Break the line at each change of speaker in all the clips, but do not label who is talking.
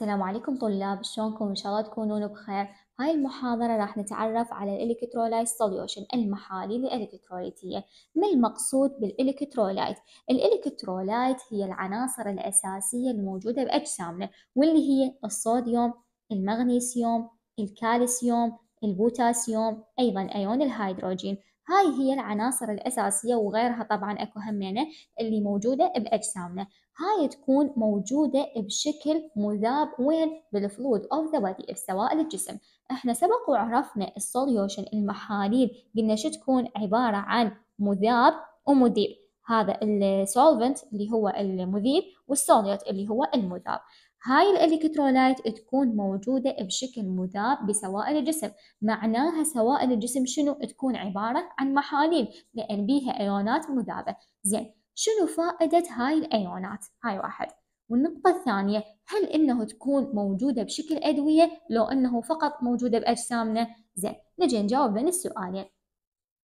السلام عليكم طلاب شلونكم ان شاء الله تكونون بخير هاي المحاضرة راح نتعرف على الإلكترولايت سوليوشن المحاليل الإلكتروليتية ما المقصود بالإلكترولايت؟ الإلكترولايت هي العناصر الأساسية الموجودة بأجسامنا واللي هي الصوديوم المغنيسيوم الكالسيوم البوتاسيوم أيضا أيون الهيدروجين هاي هي العناصر الأساسية وغيرها طبعا أكو همينة يعني اللي موجودة بأجسامنا هاي تكون موجودة بشكل مذاب وين بالفلود أوف ذا بادي بسوائل الجسم احنا سبق وعرفنا السوليوشن المحاليل قلنا شو تكون عبارة عن مذاب ومذيب هذا السولفنت اللي هو المذيب والسوليوت اللي هو المذاب هاي الالكترولايت تكون موجودة بشكل مذاب بسوائل الجسم معناها سوائل الجسم شنو تكون عبارة عن محاليل لأن بيها أيونات مذابة زين شنو فائدة هاي الأيونات هاي واحد والنقطة الثانية هل إنه تكون موجودة بشكل أدوية لو إنه فقط موجودة بأجسامنا زين نجي نجاوب بين السؤالين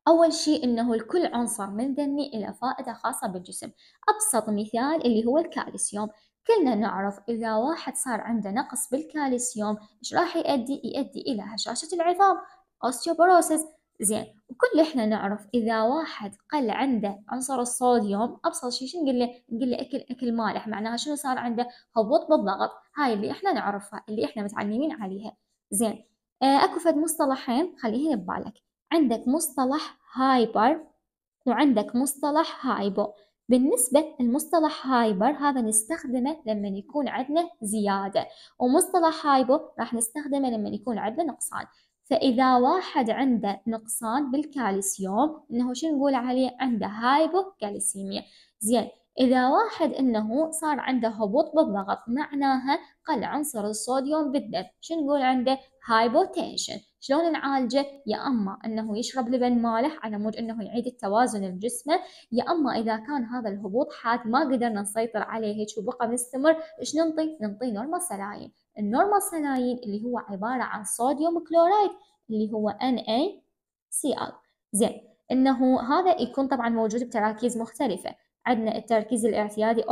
أول شيء إنه الكل عنصر من ذني إلى فائدة خاصة بالجسم أبسط مثال اللي هو الكالسيوم كلنا نعرف إذا واحد صار عنده نقص بالكالسيوم إيش راح يؤدي؟ يؤدي إلى هشاشة العظام أوستيوبروسيس زين وكل احنا نعرف اذا واحد قل عنده عنصر الصوديوم ابسط شيء شو نقول له نقول له اكل اكل مالح معناها شنو صار عنده هبوط بالضغط هاي اللي احنا نعرفها اللي احنا متعلمين عليها زين آه، اكو فد مصطلحين خليهن ببالك عندك مصطلح هايبر وعندك مصطلح هايبو بالنسبة لمصطلح هايبر هذا نستخدمه لما يكون عندنا زيادة ومصطلح هايبو راح نستخدمه لما يكون عندنا نقصان فإذا واحد عنده نقصان بالكالسيوم إنه شو نقول عليه عنده هايبو كالسيميا زين إذا واحد إنه صار عنده هبوط بالضغط معناها قل عنصر الصوديوم بالدم شو نقول عنده هايبوتنشن شلون نعالجه يا اما انه يشرب لبن مالح على مود انه يعيد التوازن بجسمه، يا اما اذا كان هذا الهبوط حاد ما قدرنا نسيطر عليه هيك وبقى مستمر ايش ننطي ننطي نورمال سلاين النورمال سلاين اللي هو عباره عن صوديوم كلورايد اللي هو Na زين انه هذا يكون طبعا موجود بتراكيز مختلفه عندنا التركيز الاعتيادي 0.9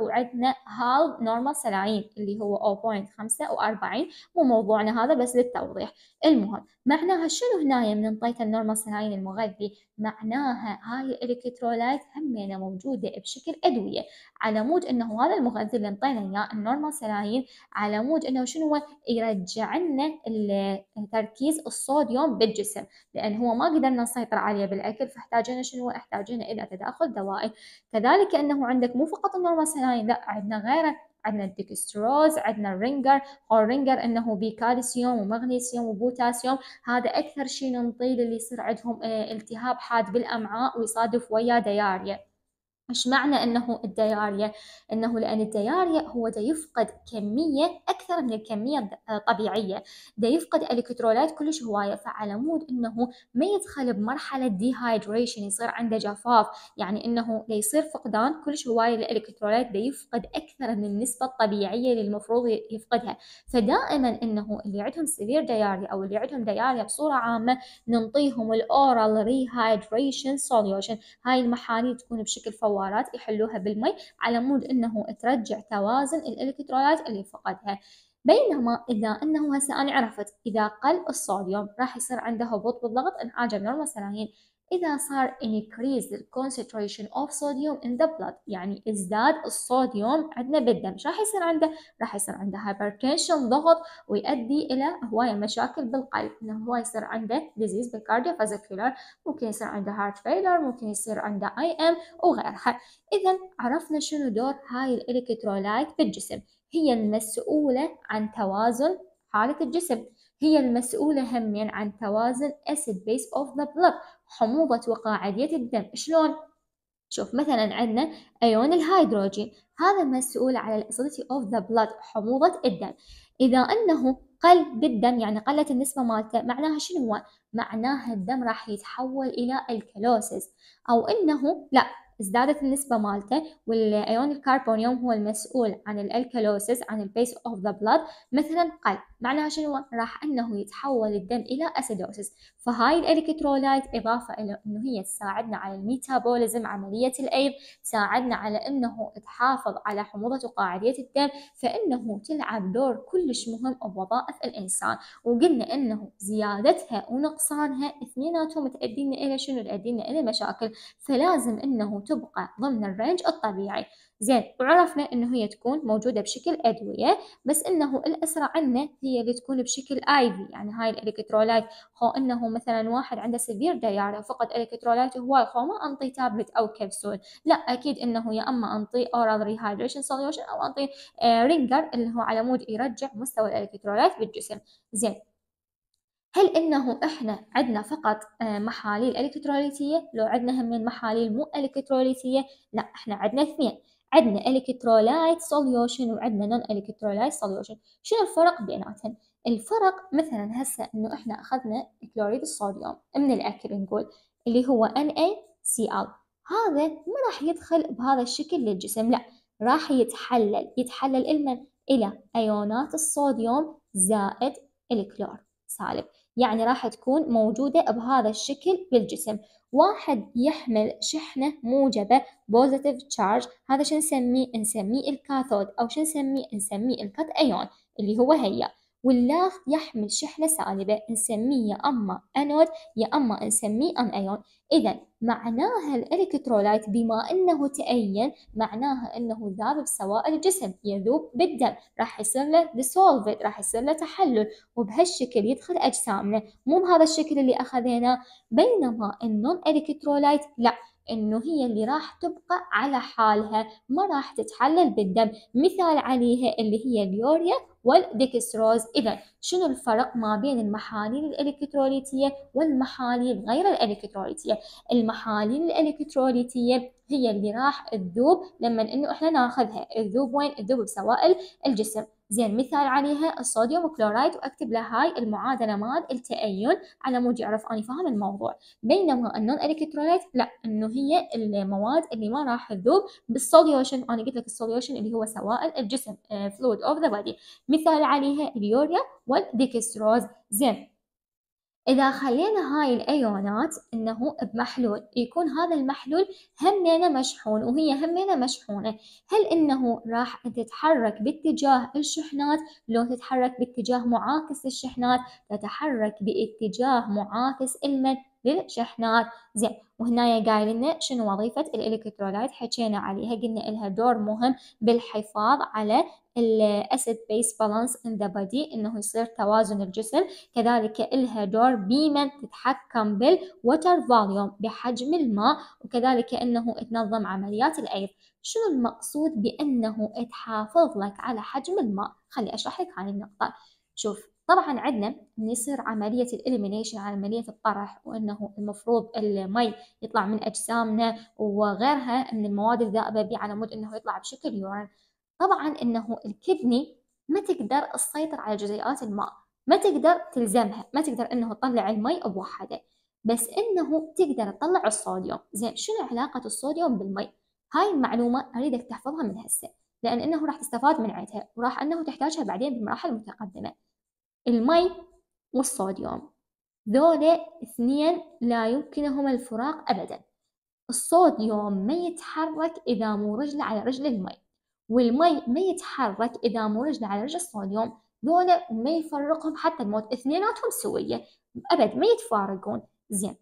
وعندنا هالف نورمال سلاعين اللي هو 0.5 و40 مو موضوعنا هذا بس للتوضيح المهم معناها شنو هنا من انطيت النورمال سلاعين المغذي معناها هاي الالكترولايت همينة موجودة بشكل أدوية على مود أنه هذا المغذي اللي انطينا إياه النورمال سلاعين على مود أنه شنو يرجع لنا تركيز الصوديوم بالجسم لأن هو ما قدرنا نسيطر عليه بالأكل فاحتاجنا شنو احتاجنا إلى تداخل دوائي كذلك انه عندك مو فقط سلاين لا عندنا غيره عندنا الديكستروز عندنا الرينجر او الرينجر انه بكالسيوم ومغنيسيوم وبوتاسيوم هذا اكثر شيء نطيل اللي يصير عندهم آه، التهاب حاد بالامعاء ويصادف ويا دياريا إيش معنى أنه الدياريا؟ أنه لأن الدياريا هو دا يفقد كمية أكثر من الكمية الطبيعية آه، دا يفقد الكترولات كلش هواية فعلى مود أنه ما يدخل بمرحلة ديهايدريشن يصير عنده جفاف يعني أنه دا يصير فقدان كلش هواية للإلكترولات دا يفقد أكثر من النسبة الطبيعية اللي المفروض يفقدها فدائما أنه اللي عندهم سيفير دياريا أو اللي عندهم دياريا بصورة عامة ننطيهم الأورال ريهايدريشن سوليوشن هاي المحاليل تكون بشكل فوري الدورات يحلوها بالمي على مود انه ترجع توازن الالكترولايت اللي فقدها بينما إذا أنه هسه أنا عرفت إذا قل الصوديوم راح يصير عنده هبوط بالضغط انعاجه من سلايين إذا صار increase the concentration of sodium in the blood يعني ازداد الصوديوم عندنا بالدم شو راح يصير عنده؟ راح يصير عنده hypertension ضغط ويؤدي إلى هواية مشاكل بالقلب إنه هو يصير عنده disease بالcardiovascular ممكن يصير عنده heart failure ممكن يصير عنده IM وغيرها إذا عرفنا شنو دور هاي الإلكترولايت بالجسم هي المسؤولة عن توازن حالة الجسم هي المسؤولة همين عن توازن acid base of the blood حموضة وقاعدية الدم شلون؟ شوف مثلا عندنا أيون الهيدروجين هذا مسؤول على الأسيدتي اوف ذا بلاد حموضة الدم إذا أنه قل بالدم يعني قلت النسبة مالته معناها شنو هو؟ معناها الدم راح يتحول إلى الكالوسيس أو أنه لا ازدادت النسبة مالته والأيون الكربونيوم هو المسؤول عن الألكالوسيس عن البيس اوف ذا بلاد مثلا قل معناها شنو راح أنه يتحول الدم إلى أسيدوسيس فهاي الإلكترولايت إضافة إلى أنه هي تساعدنا على الميتابوليزم عملية الأيض تساعدنا على أنه تحافظ على حموضة وقاعدية الدم فإنه تلعب دور كلش مهم بوظائف الإنسان وقلنا أنه زيادتها ونقصانها اثنيناتهم تؤدينا إلى شنو تؤدينا إلى مشاكل فلازم أنه تبقى ضمن الرينج الطبيعي زين وعرفنا انه هي تكون موجوده بشكل ادويه بس انه الاسرع عنا هي اللي تكون بشكل ايفي يعني هاي الالكترولايت هو انه مثلا واحد عنده سفير ديارة فقد الكترولايت هواي هو ما انطي تابلت او كبسول لا اكيد انه يا اما انطي اورال ريهايدريشن سوليوشن او انطي آه رينجر اللي هو على مود يرجع مستوى الالكترولايت بالجسم زين هل انه احنا عندنا فقط آه، محاليل الكتروليتيه لو عندنا هم محاليل مو الكتروليتيه لا احنا عندنا اثنين عندنا الكترولايت سوليوشن وعندنا نون الكترولايت سوليوشن شنو الفرق بيناتهم الفرق مثلا هسه انه احنا اخذنا كلوريد الصوديوم من الاكل نقول اللي هو NaCl هذا ما راح يدخل بهذا الشكل للجسم لا راح يتحلل يتحلل المن الى ايونات الصوديوم زائد الكلور سالب يعني راح تكون موجودة بهذا الشكل بالجسم واحد يحمل شحنة موجبة positive charge هذا شو نسميه نسميه الكاثود أو شو نسميه نسميه الكات اللي هو هيا والله يحمل شحنة سالبة نسميه يا أما أنود يا أما نسميه أن أيون إذا معناها الإلكترولايت بما أنه تأين معناها أنه ذاب بسوائل الجسم يذوب بالدم راح يصير له ديسولفيت راح يصير له تحلل وبهالشكل يدخل أجسامنا مو بهذا الشكل اللي أخذيناه بينما النون إلكترولايت لا انه هي اللي راح تبقى على حالها ما راح تتحلل بالدم مثال عليها اللي هي اليوريا والديكستروز اذا شنو الفرق ما بين المحاليل الالكتروليتيه والمحاليل غير الالكتروليتيه المحاليل الالكتروليتيه هي اللي راح تذوب لما انه احنا ناخذها تذوب وين تذوب بسوائل الجسم زين مثال عليها الصوديوم كلورايد واكتب له هاي المعادله مال التأين على مود يعرف اني فاهم الموضوع بينما النون الكترولايت لا انه هي المواد اللي ما راح تذوب بالسوليوشن انا قلت لك السوليوشن اللي هو سوائل الجسم فلويد اوف ذا بادي مثال عليها اليوريا والديكستروز زين إذا خلينا هاي الأيونات إنه بمحلول يكون هذا المحلول همينة مشحون وهي همينة مشحونة هل إنه راح تتحرك باتجاه الشحنات لو تتحرك باتجاه معاكس الشحنات تتحرك باتجاه معاكس المد للشحنات زين وهنا قايل لنا شنو وظيفة الإلكترولايت حكينا عليها قلنا لها دور مهم بالحفاظ على الاسيد بيس بالانس ان ذا بادي انه يصير توازن الجسم كذلك لها دور بمن تتحكم بالوتر فوليوم بحجم الماء وكذلك انه تنظم عمليات الايض شنو المقصود بانه تحافظ لك على حجم الماء خلي اشرح لك هاي النقطه شوف طبعا عندنا من يصير عملية الإليمينيشن عملية الطرح وأنه المفروض المي يطلع من أجسامنا وغيرها من المواد الذائبة بي على مود أنه يطلع بشكل يورين طبعا أنه الكدني ما تقدر تسيطر على جزيئات الماء ما تقدر تلزمها ما تقدر أنه تطلع المي بوحده بس أنه تقدر تطلع الصوديوم زين شنو علاقة الصوديوم بالمي هاي المعلومة أريدك تحفظها من هسه لأن أنه راح تستفاد من عندها وراح أنه تحتاجها بعدين بمراحل متقدمة المي والصوديوم ذولا اثنين لا يمكنهما الفراق أبدا الصوديوم ما يتحرك إذا مو رجله على رجل المي والمي ما يتحرك إذا مو رجله على رجل الصوديوم ذولا ما يفرقهم حتى الموت اثنيناتهم سوية أبد ما يتفارقون زين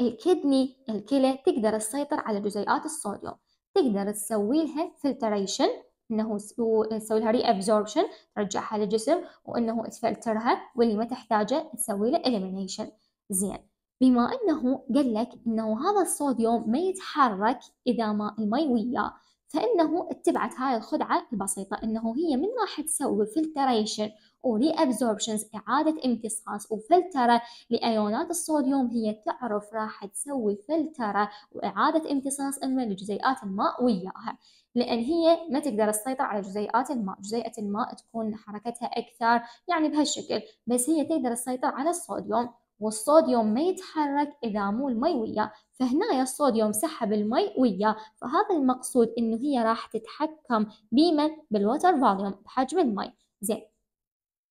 الكدني الكلى تقدر تسيطر على جزيئات الصوديوم تقدر تسوي لها فلتريشن انه نسوي لها ري ابزوربشن ترجعها للجسم وانه تفلترها واللي ما تحتاجه تسوي له اليمينيشن زين بما انه قال لك انه هذا الصوديوم ما يتحرك اذا ما المي وياه فانه اتبعت هاي الخدعه البسيطه انه هي من راح تسوي فلتريشن وري ابزوربشنز اعاده امتصاص وفلتره لايونات الصوديوم هي تعرف راح تسوي فلتره واعاده امتصاص اما لجزيئات الماء وياها لان هي ما تقدر تسيطر على جزيئات الماء جزيئه الماء تكون حركتها اكثر يعني بهالشكل بس هي تقدر تسيطر على الصوديوم والصوديوم ما يتحرك إذا مو المي وياه فهنا الصوديوم سحب المي وياه فهذا المقصود إنه هي راح تتحكم بمن بالوتر فوليوم بحجم المي زين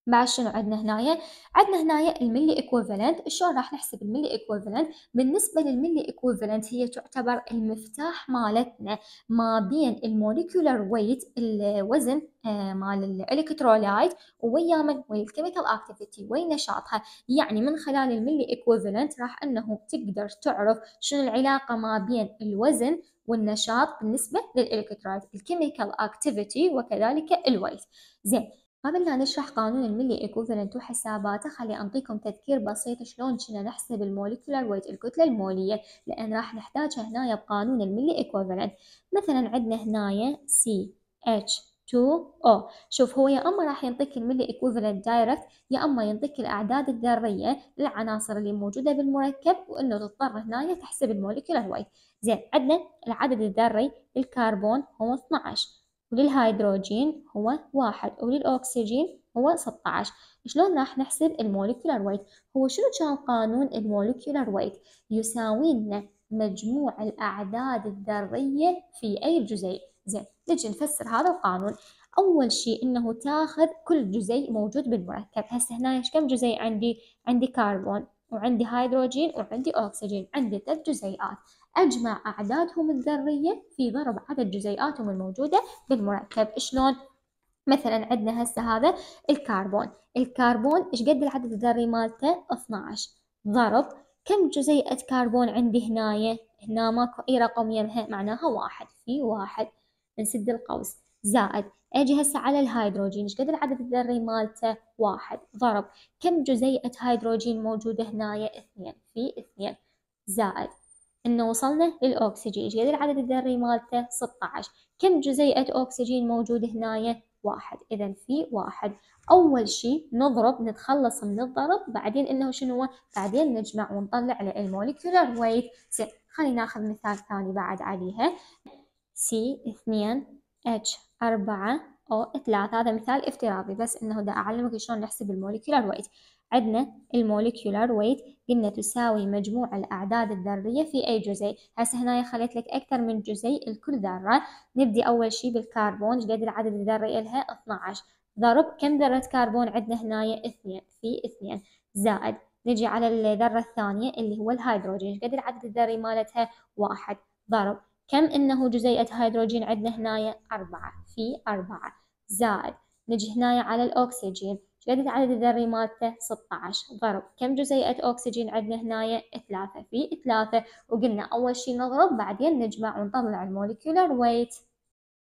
مع شنو عندنا هنايا عندنا هنايا الملي ايكوفالنت شلون راح نحسب الملي ايكوفالنت بالنسبه للملي ايكوفالنت هي تعتبر المفتاح مالتنا ما بين المولكيولر ويت الوزن آه، مال الالكترولايت ويا من ويا الكيميكال اكتيفيتي ويا نشاطها يعني من خلال الملي ايكوفالنت راح انه تقدر تعرف شنو العلاقه ما بين الوزن والنشاط بالنسبه للالكترولايت الكيميكال اكتيفيتي وكذلك الويت زين قبل لا نشرح قانون الملي إيكوفالنت وحساباته خلي أنطيكم تذكير بسيط شلون كنا نحسب الموليكولار ويت الكتلة المولية لأن راح نحتاجها هنا بقانون الملي إيكوفالنت مثلا عندنا هنايا سي اتش 2O شوف هو يا اما راح ينطيك الملي ايكوفالنت دايركت يا اما ينطيك الاعداد الذريه للعناصر اللي موجوده بالمركب وانه تضطر هنا تحسب الموليكولار ويت زين عندنا العدد الذري الكربون هو 12 وللهيدروجين هو واحد وللأكسجين هو 16 شلون راح نحسب المولكيولار ويت هو شنو كان قانون المولكيولار ويت يساوي لنا مجموع الأعداد الذرية في أي جزيء زين نجي نفسر هذا القانون أول شيء إنه تاخذ كل جزيء موجود بالمركب هسه هنا ايش كم جزيء عندي عندي كربون وعندي هيدروجين وعندي أكسجين عندي ثلاث جزيئات أجمع أعدادهم الذرية في ضرب عدد جزيئاتهم الموجودة بالمركب شلون؟ مثلا عندنا هسه هذا الكربون الكربون ايش قد العدد الذري مالته 12 ضرب كم جزيئة كربون عندي هنايا هنا ماكو اي رقم يمها معناها واحد في واحد نسد القوس زائد اجي هسه على الهيدروجين ايش قد العدد الذري مالته واحد ضرب كم جزيئة هيدروجين موجودة هنايا اثنين في اثنين زائد انه وصلنا للاكسجين ايش قد العدد الذري مالته 16 كم جزيئة اكسجين موجودة هنايا واحد اذا في واحد اول شيء نضرب نتخلص من الضرب بعدين انه شنو بعدين نجمع ونطلع على المولكيولر ويت خلينا ناخذ مثال ثاني بعد عليها C 2 H أربعة أو ثلاثة هذا مثال افتراضي بس إنه دا أعلمك شلون نحسب المولكيولار ويت عندنا المولكيولار ويت قلنا تساوي مجموع الأعداد الذرية في أي جزيء هسه هنا خليت لك أكثر من جزيء لكل ذرة نبدي أول شيء بالكربون قد العدد الذري لها 12 ضرب كم ذرة كربون عندنا هنا اثنين في اثنين زائد نجي على الذرة الثانية اللي هو الهيدروجين قد العدد الذري مالتها واحد ضرب كم إنه جزيئة هيدروجين عندنا هنا أربعة في أربعة زائد نجي هنا على الأكسجين قد عدد الذري مالته 16 ضرب كم جزيئة أكسجين عندنا هنا ثلاثة في ثلاثة وقلنا أول شي نضرب بعدين نجمع ونطلع المولكيولر ويت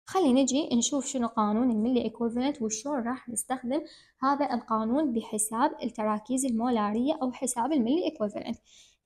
خلي نجي نشوف شنو قانون الملي ايكوفلنت وشلون راح نستخدم هذا القانون بحساب التراكيز المولارية أو حساب الملي ايكوفلنت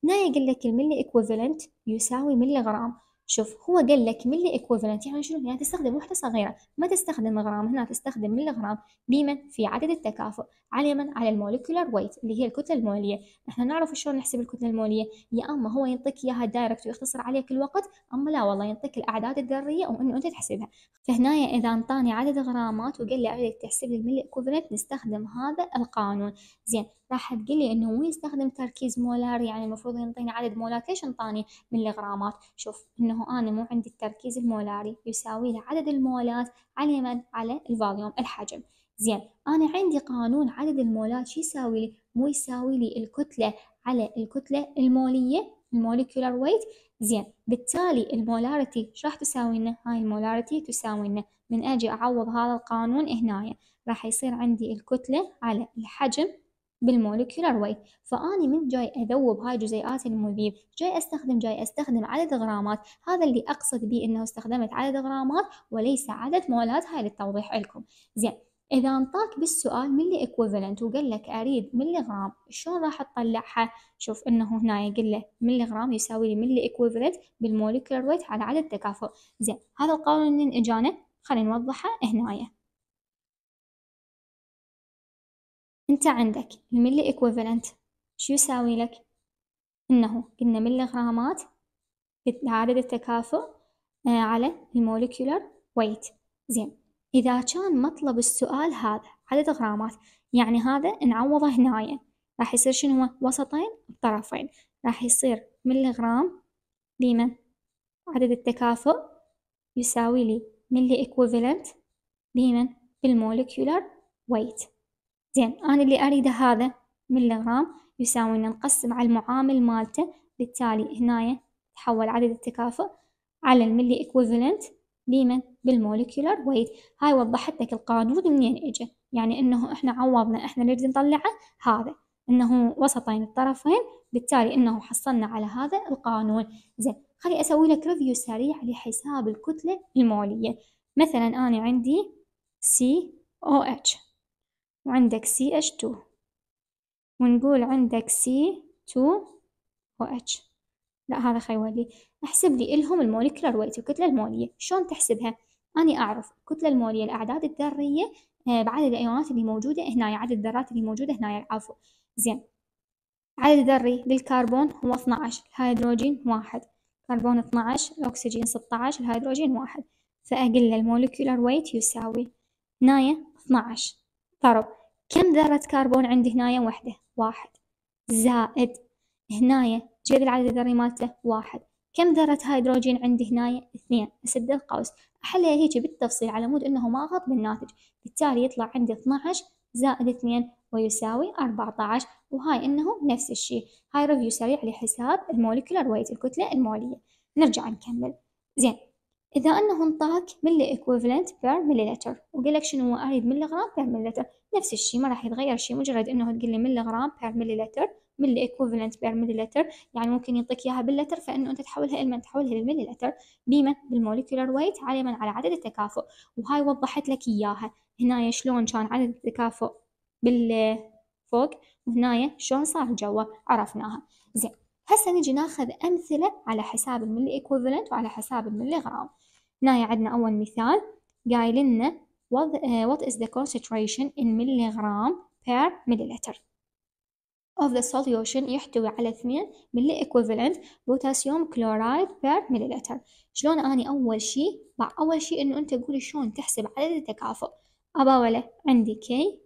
هنا يقول لك الملي ايكوفلنت يساوي ملي غرام شوف هو قال لك ملي ايكوفالنت يعني شنو يعني تستخدم وحده صغيره ما تستخدم غرام هنا تستخدم ملي غرام بما في عدد التكافؤ على من على المولكولار ويت اللي هي الكتله الموليه احنا نعرف شلون نحسب الكتله الموليه يا اما هو ينطيك اياها دايركت ويختصر عليك الوقت اما لا والله ينطيك الاعداد الذريه وانه انت تحسبها فهنا اذا انطاني عدد غرامات وقال لي عليك تحسب لي الملي ايكوفالنت نستخدم هذا القانون زين راح تقول لي انه مو يستخدم تركيز مولار يعني المفروض ينطيني عدد مولات ليش انطاني ملي غرامات شوف انه أنه أنا مو عندي التركيز المولاري يساوي له عدد المولات على من؟ على الفوليوم الحجم زين أنا عندي قانون عدد المولات شو يساوي لي؟ مو يساوي لي الكتلة على الكتلة المولية الموليكولار ويت زين بالتالي المولاريتي ايش راح تساوي لنا؟ هاي المولاريتي تساوي لنا من اجي اعوض هذا القانون هنايا راح يصير عندي الكتلة على الحجم بالمولكيولر ويت فاني من جاي اذوب هاي جزيئات المذيب جاي استخدم جاي استخدم عدد غرامات هذا اللي اقصد به انه استخدمت عدد غرامات وليس عدد مولات هاي للتوضيح لكم زين اذا انطاك بالسؤال ملي ايكوفالنت وقال لك اريد ملي غرام شلون راح تطلعها شوف انه هنا يقول له ملي غرام يساوي لي ملي ايكوفالنت بالمولكيولر ويت على عدد تكافؤ زين هذا القانون من اجانا خلينا نوضحه هنايا أنت عندك الملي إكويفالنت شو يساوي لك؟ إنه قلنا ملي غرامات عدد التكافؤ آه، على المولكيولر ويت زين إذا كان مطلب السؤال هذا عدد غرامات يعني هذا نعوضه هنايا راح يصير شنو وسطين الطرفين راح يصير ملي غرام لمن عدد التكافؤ يساوي لي ملي إكويفالنت لمن بالمولكيولر ويت زين أنا اللي أريده هذا ملغرام يساوي إن نقسم على المعامل مالته بالتالي هنايا تحول عدد التكافؤ على الملي إكويفالنت لمن بالمولكيولر ويت هاي وضحت لك القانون منين اجى يعني انه احنا عوضنا احنا نريد نطلعه هذا انه وسطين الطرفين بالتالي انه حصلنا على هذا القانون زين خلي اسوي لك ريفيو سريع لحساب الكتله الموليه مثلا انا عندي سي او اتش وعندك CH2 ونقول عندك c 2 اتش لا هذا خيولي احسب لي إلهم الموليكولار ويت الكتلة المولية شلون تحسبها أني أعرف الكتلة المولية الأعداد الذرية آه، بعدد الأيونات اللي موجودة هنا يعني عدد الذرات اللي موجودة هنا يعني عفوا زين عدد ذري للكربون هو 12 الهيدروجين واحد كربون 12 الأكسجين 16 الهيدروجين واحد فاقل المولكيولر ويت يساوي هنايا 12 ضرب كم ذرة كربون عندي هنايا وحدة واحد زائد هنايا جيب العدد الذري مالته واحد كم ذرة هيدروجين عندي هنايا اثنين أسد القوس أحلها هيك بالتفصيل على مود أنه ما غط بالناتج بالتالي يطلع عندي 12 زائد اثنين ويساوي 14 وهاي انه نفس الشيء هاي ريفيو سريع لحساب المولكيولر ويت الكتلة المولية نرجع نكمل زين إذا أنه انطاك ملي إكويفلنت بير مليلتر وقال لك شنو هو أريد ملي غرام بير مليلتر نفس الشيء ما راح يتغير شيء مجرد أنه تقول لي ملي غرام بير مليلتر ملي إكويفلنت بير مليلتر يعني ممكن يعطيك إياها باللتر فإنه أنت تحولها إلى تحولها للمليلتر بما بالموليكولر ويت علما على عدد التكافؤ وهاي وضحت لك إياها هنايا شلون كان عدد التكافؤ بال فوق وهنايا شلون صار جوا عرفناها زين هسه نجي ناخذ أمثلة على حساب الملي إكويفلنت وعلى حساب الملي غرام هنا عندنا أول مثال قايل لنا uh, what, is the concentration in milligram per milliliter of the solution يحتوي على 2 ملي equivalent potassium chloride per milliliter شلون أني أول شيء أول شيء إنه أنت تقولي شلون تحسب عدد التكافؤ أباولة عندي K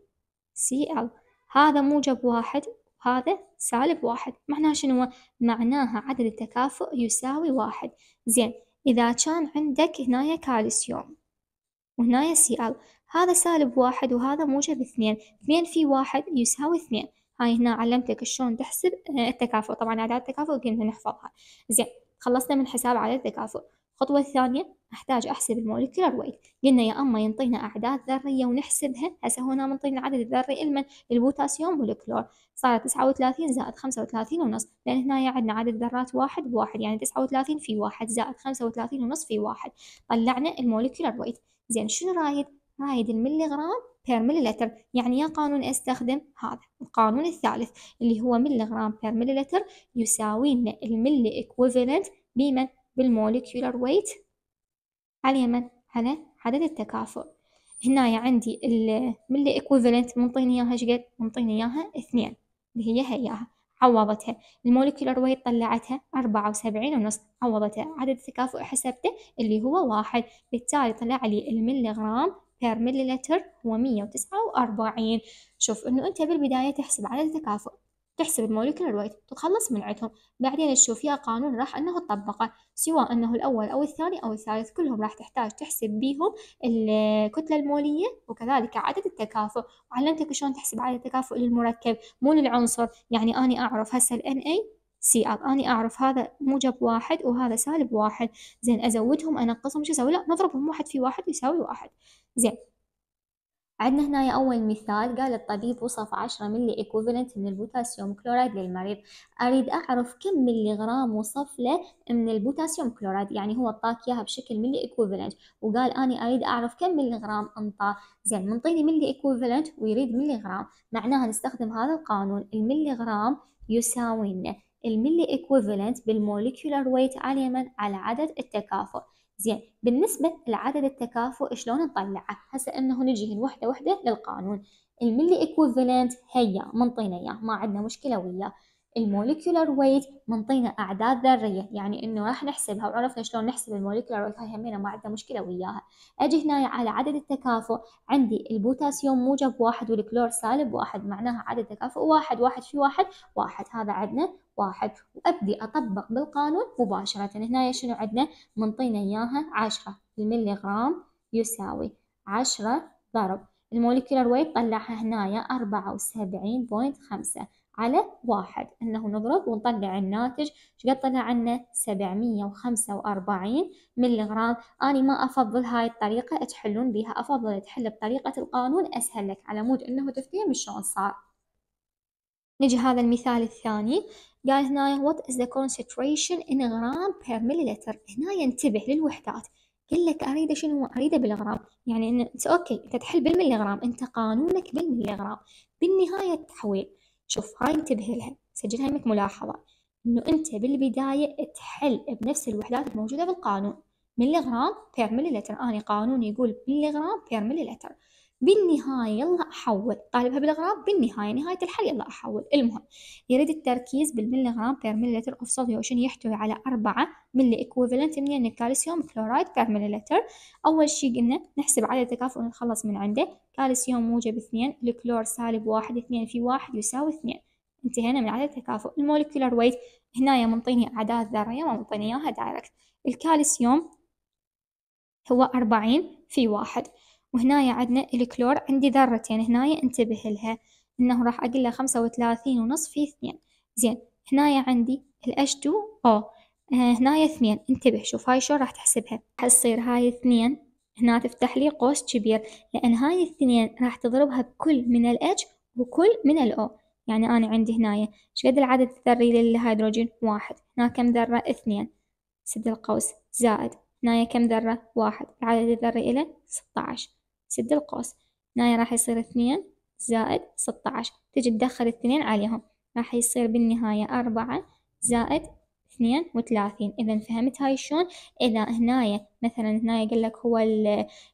Cl هذا موجب واحد هذا سالب واحد معناها شنو معناها عدد التكافؤ يساوي واحد زين إذا كان عندك هنايا كالسيوم وهنايا سي ال هذا سالب واحد وهذا موجب اثنين اثنين في واحد يساوي اثنين هاي هنا علمتك شلون تحسب آه، التكافؤ طبعا أعداد التكافؤ قلنا نحفظها زين خلصنا من حساب عدد التكافؤ الخطوة الثانية أحتاج أحسب المولكيولر ويت قلنا يا أما ينطينا أعداد ذرية ونحسبها هسه هنا منطينا عدد الذري إلمن البوتاسيوم والكلور صارت 39 زائد 35 ونص لأن هنا عندنا عدد ذرات واحد بواحد يعني 39 في واحد زائد 35 ونص في واحد طلعنا المولكيولر ويت زين شنو رايد؟ رايد الملي غرام بير مليلتر يعني يا قانون استخدم هذا القانون الثالث اللي هو ملي غرام بير مليلتر يساوي لنا الملي اكويفالنت بمن بالمولكيولر ويت على اليمن على عدد التكاثر هنايا عندي الملي إكوفلنت منطيني اياها شقد منطيني اياها اثنين اللي هي هياها عوضتها المولكيولر ويت طلعتها أربعة وسبعين ونص عوضتها عدد التكافؤ حسبته اللي هو واحد بالتالي طلع لي المليغرام بير مليلتر هو مية وتسعة وأربعين شوف إنه أنت بالبداية تحسب عدد التكافؤ تحسب الموليكولر ويت وتخلص من عندهم بعدين تشوف يا قانون راح أنه تطبقه سواء أنه الأول أو الثاني أو الثالث كلهم راح تحتاج تحسب بيهم الكتلة المولية وكذلك عدد التكافؤ وعلمتك شلون تحسب عدد التكافؤ للمركب مو للعنصر يعني أني أعرف هسه ال اي سي اب اني اعرف هذا موجب واحد وهذا سالب واحد زين ازودهم انقصهم شو اسوي لا نضربهم واحد في واحد يساوي واحد زين عندنا هنا أول مثال قال الطبيب وصف 10 ملي إيكوفالنت من البوتاسيوم كلورايد للمريض أريد أعرف كم ملي غرام وصف له من البوتاسيوم كلورايد يعني هو أعطاك إياها بشكل ملي إيكوفالنت وقال أنا أريد أعرف كم ملي غرام أنطى زين منطيني ملي إيكوفالنت ويريد ملي غرام معناها نستخدم هذا القانون الملي غرام يساوي الملي إيكوفالنت بالموليكولار ويت على من على عدد التكافؤ زين بالنسبة لعدد التكافؤ شلون نطلعه هسه انه نجي وحدة وحدة للقانون الملي ايكوفالنت هيا منطينا اياه ما عندنا مشكلة وياه الموليكولر ويت منطينا اعداد ذريه يعني انه راح نحسبها وعرفنا شلون نحسب الموليكولر ويت هاي همينا ما عندنا مشكله وياها اجي هنا على عدد التكافؤ عندي البوتاسيوم موجب واحد والكلور سالب واحد معناها عدد تكافؤ واحد واحد في واحد واحد هذا عندنا واحد وابدي اطبق بالقانون مباشره هنا شنو عندنا منطينا اياها 10 الملي غرام يساوي 10 ضرب الموليكولر ويت طلعها هنايا 74.5 على واحد انه نضرب ونطلع الناتج ايش قد طلع عنا 745 ملغ انا ما افضل هاي الطريقه تحلون بها افضل تحل بطريقه القانون اسهل لك على مود انه تفهم شلون صار نجي هذا المثال الثاني قال هنا what is the concentration in غرام per milliliter هنا ينتبه للوحدات قال لك اريده شنو اريده بالغرام يعني انت اوكي انت تحل بالمليغرام انت قانونك بالمليغرام بالنهايه التحويل شوف هاي انتبه لها سجلها يمك ملاحظة إنه أنت بالبداية تحل بنفس الوحدات الموجودة بالقانون ملي غرام بير ملي لتر أني قانون يقول ملي غرام بير ملي لتر بالنهاية يلا أحول طالبها بالغرام بالنهاية نهاية الحل يلا أحول المهم يريد التركيز بالمليغرام بير مليلتر أوف صوديوم عشان يحتوي على أربعة ملي إكويفالنت من الكالسيوم يعني كلورايد بير مليلتر أول شي قلنا نحسب عدد التكافؤ ونتخلص من عنده كالسيوم موجب اثنين الكلور سالب واحد اثنين في واحد يساوي اثنين انتهينا من عدد التكافؤ المولكيولر ويت هنا منطيني أعداد ذرية ما منطيني إياها دايركت الكالسيوم هو أربعين في واحد وهنايا عندنا الكلور عندي ذرتين هنايا انتبه لها انه راح اقله خمسة وثلاثين ونص في اثنين زين هنايا عندي الاش 2 او آه، هنايا اثنين انتبه شوف هاي شو راح تحسبها راح تصير هاي اثنين هنا تفتح لي قوس كبير لأن هاي الاثنين راح تضربها بكل من الاتش وكل من الأو يعني أنا عندي هنايا شقد العدد الذري للهيدروجين واحد هنا كم ذرة اثنين سد القوس زائد هنايا كم ذرة واحد العدد الذري إله عشر سد القوس هنا راح يصير اثنين زائد ستة عشر تجي تدخل اثنين عليهم راح يصير بالنهاية أربعة زائد اثنين وثلاثين إذا فهمت هاي شلون إذا هنايا مثلا هنايا قال لك هو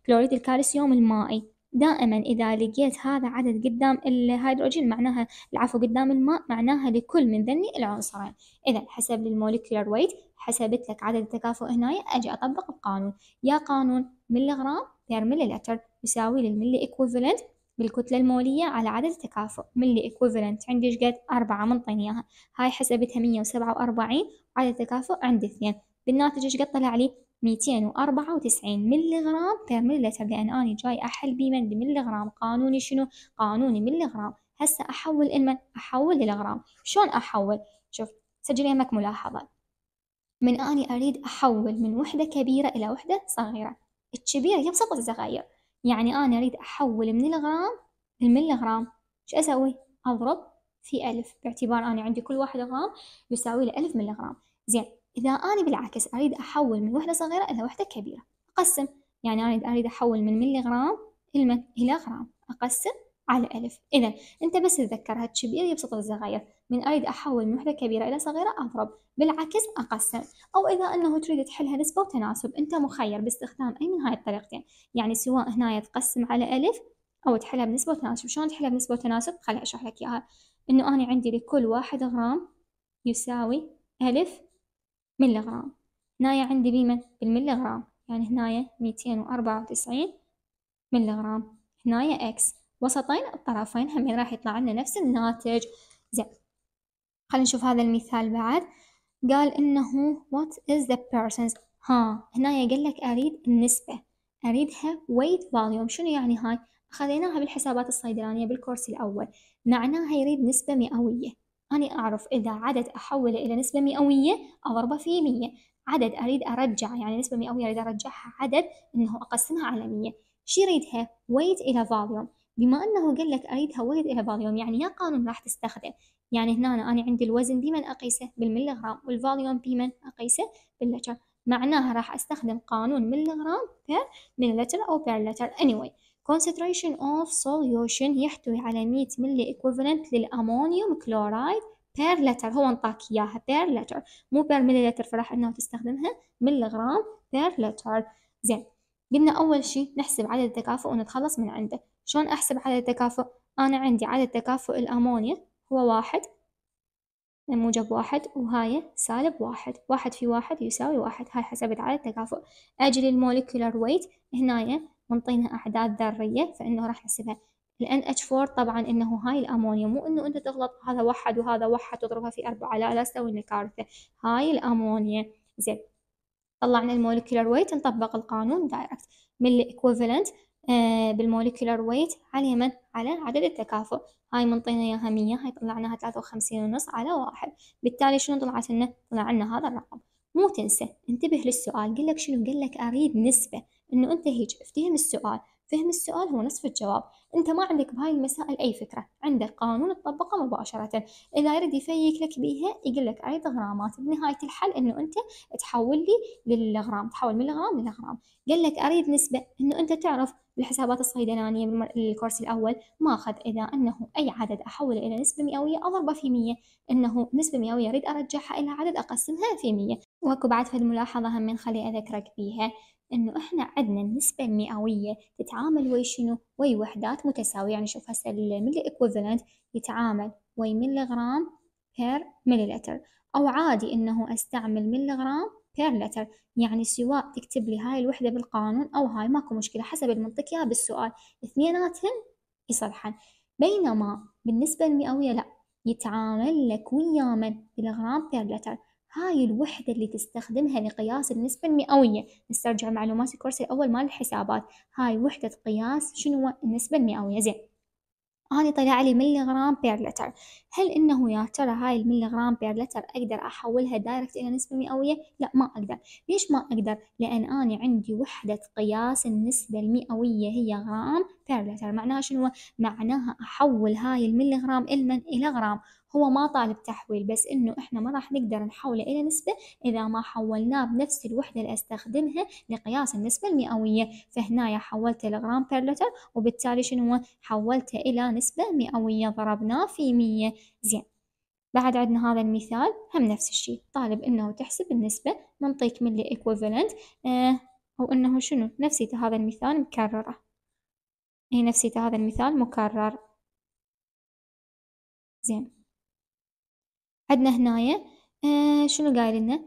كلوريد الكالسيوم المائي دائما إذا لقيت هذا عدد قدام الهيدروجين معناها العفو قدام الماء معناها لكل من ذني العنصرين إذا حسب الموليكولر ويت حسبت لك عدد التكافؤ هنايا أجي أطبق القانون يا قانون ملغرام per milliliter يساوي للملي ايكوفالنت بالكتلة المولية على عدد التكافؤ ملي ايكوفالنت عندي شقد أربعة منطين إياها هاي حسبتها مية وسبعة وأربعين وعدد التكافؤ عندي اثنين بالناتج شقد طلع لي ميتين وأربعة وتسعين ملغرام بير مليلتر لأن أنا جاي أحل بمن بملغرام قانوني شنو؟ قانوني ملغرام هسه أحول المن أحول للغرام شلون أحول؟ شوف سجل يمك ملاحظة من أني أريد أحول من وحدة كبيرة إلى وحدة صغيرة الكبيرة هي بسط الصغير يعني أنا أريد أحول من الغرام للملغرام إيش أسوي؟ أضرب في ألف باعتبار أنا عندي كل واحد غرام يساوي له ألف ملغرام زين إذا أنا بالعكس أريد أحول من وحدة صغيرة إلى وحدة كبيرة أقسم يعني أنا أريد أحول من ملغرام إلى غرام أقسم على ألف إذا أنت بس تذكر هادشي يبسط الزغير من أريد أحول من وحدة كبيرة إلى صغيرة أضرب بالعكس أقسم أو إذا أنه تريد تحلها نسبة وتناسب أنت مخير باستخدام أي من هاي الطريقتين يعني سواء هنا تقسم على ألف أو تحلها بنسبة وتناسب شلون تحلها بنسبة وتناسب خليني أشرح لك إياها إنه أنا عندي لكل واحد غرام يساوي ألف ملغرام هنايا عندي بيمة بالملغرام يعني هنايا ميتين وأربعة وتسعين ملغرام هنايا إكس وسطين الطرفين همين راح يطلع لنا نفس الناتج زين خلينا نشوف هذا المثال بعد قال انه what is the persons ها هنا قال لك اريد النسبه اريدها weight volume شنو يعني هاي خليناها بالحسابات الصيدلانيه بالكورس الاول معناها يريد نسبه مئويه انا اعرف اذا عدد احوله الى نسبه مئويه اضربه في 100 عدد اريد ارجع يعني نسبه مئويه اريد ارجعها عدد انه اقسمها على 100 شو يريدها weight الى volume بما أنه قال لك أريدها وارد إلى فاليوم يعني يا قانون راح تستخدم يعني هنا أنا عندي الوزن بمن أقيسه بالمليغرام والفاليوم بمن أقيسه باللتر معناها راح أستخدم قانون مليغرام بير مليلتر أو لتر اني anyway concentration of solution يحتوي على 100 ملي equivalent للأمونيوم كلورايد بير لتر هو انطاك اياها بير لتر مو بير ملي لتر فراح انه تستخدمها مليغرام بير لتر زين قلنا اول شيء نحسب عدد التكافؤ ونتخلص من عنده شلون أحسب عدد التكافؤ أنا عندي عدد تكافؤ الأمونيا هو واحد موجب واحد وهاي سالب واحد واحد في واحد يساوي واحد هاي حسبت عدد تكافؤ أجل الموليكولر ويت هنايا منطينا أعداد ذرية فإنه راح نحسبها لان nh H4 طبعا إنه هاي الأمونيا مو إنه أنت تغلط هذا واحد وهذا واحد تضربها في أربعة لا لا تسوي لنا كارثة هاي الأمونيا زين طلعنا الموليكولر ويت نطبق القانون دايركت من الإكويفالنت آه، بالموليكولار ويت على من على عدد التكافؤ هاي منطينا اياها 100 هاي طلعناها 53 ونص على واحد بالتالي شنو طلعت لنا طلع لنا هذا الرقم مو تنسى انتبه للسؤال قال لك شنو قال لك اريد نسبه انه انت هيك افتهم السؤال فهم السؤال هو نصف الجواب انت ما عندك بهاي المسائل اي فكره عندك قانون تطبقه مباشره اذا يريد يفيك لك بيها يقول لك عيد غرامات بنهايه الحل انه انت تحول لي للغرام تحول من الغرام للغرام قال لك اريد نسبه انه انت تعرف بالحسابات الصيدلانيه بالكورس الاول ماخذ اذا انه اي عدد احوله الى نسبه مئويه اضربه في 100 انه نسبه مئويه اريد ارجعها الى عدد اقسمها في 100 واكو بعد في الملاحظه هم من خلي اذكرك بيها إنه إحنا عندنا النسبة المئوية تتعامل ويا شنو؟ ويا وحدات متساوية يعني شوف هسه الملي ايكوفلنت يتعامل ويا ملي غرام بير لتر، أو عادي إنه أستعمل ملي غرام بير لتر يعني سواء تكتب لي هاي الوحدة بالقانون أو هاي ماكو مشكلة حسب المنطق يا بالسؤال اثنيناتهم يصلحن بينما بالنسبة المئوية لا يتعامل لك ويا من بالغرام بير لتر هاي الوحدة اللي تستخدمها لقياس النسبة المئوية نسترجع معلومات الكورس الأول مال الحسابات هاي وحدة قياس شنو النسبة المئوية زين أنا طلع لي ملي غرام بير لتر هل إنه يا ترى هاي الملي غرام بير لتر أقدر أحولها دايركت إلى نسبة مئوية؟ لا ما أقدر ليش ما أقدر؟ لأن أنا عندي وحدة قياس النسبة المئوية هي غرام بير لتر معناها شنو؟ معناها أحول هاي الملي غرام إلى غرام هو ما طالب تحويل بس إنه إحنا ما راح نقدر نحوله إلى نسبة إذا ما حولناه بنفس الوحدة اللي أستخدمها لقياس النسبة المئوية فهنا حولته لغرام بير لتر وبالتالي شنو حولته إلى نسبة مئوية ضربناه في مية زين بعد عندنا هذا المثال هم نفس الشيء طالب انه تحسب النسبة منطيك ملي ايكوفلنت او انه شنو نفسيته هذا المثال مكررة هي إيه، نفسيته هذا المثال مكرر زين عندنا هنايا آه شنو قايل لنا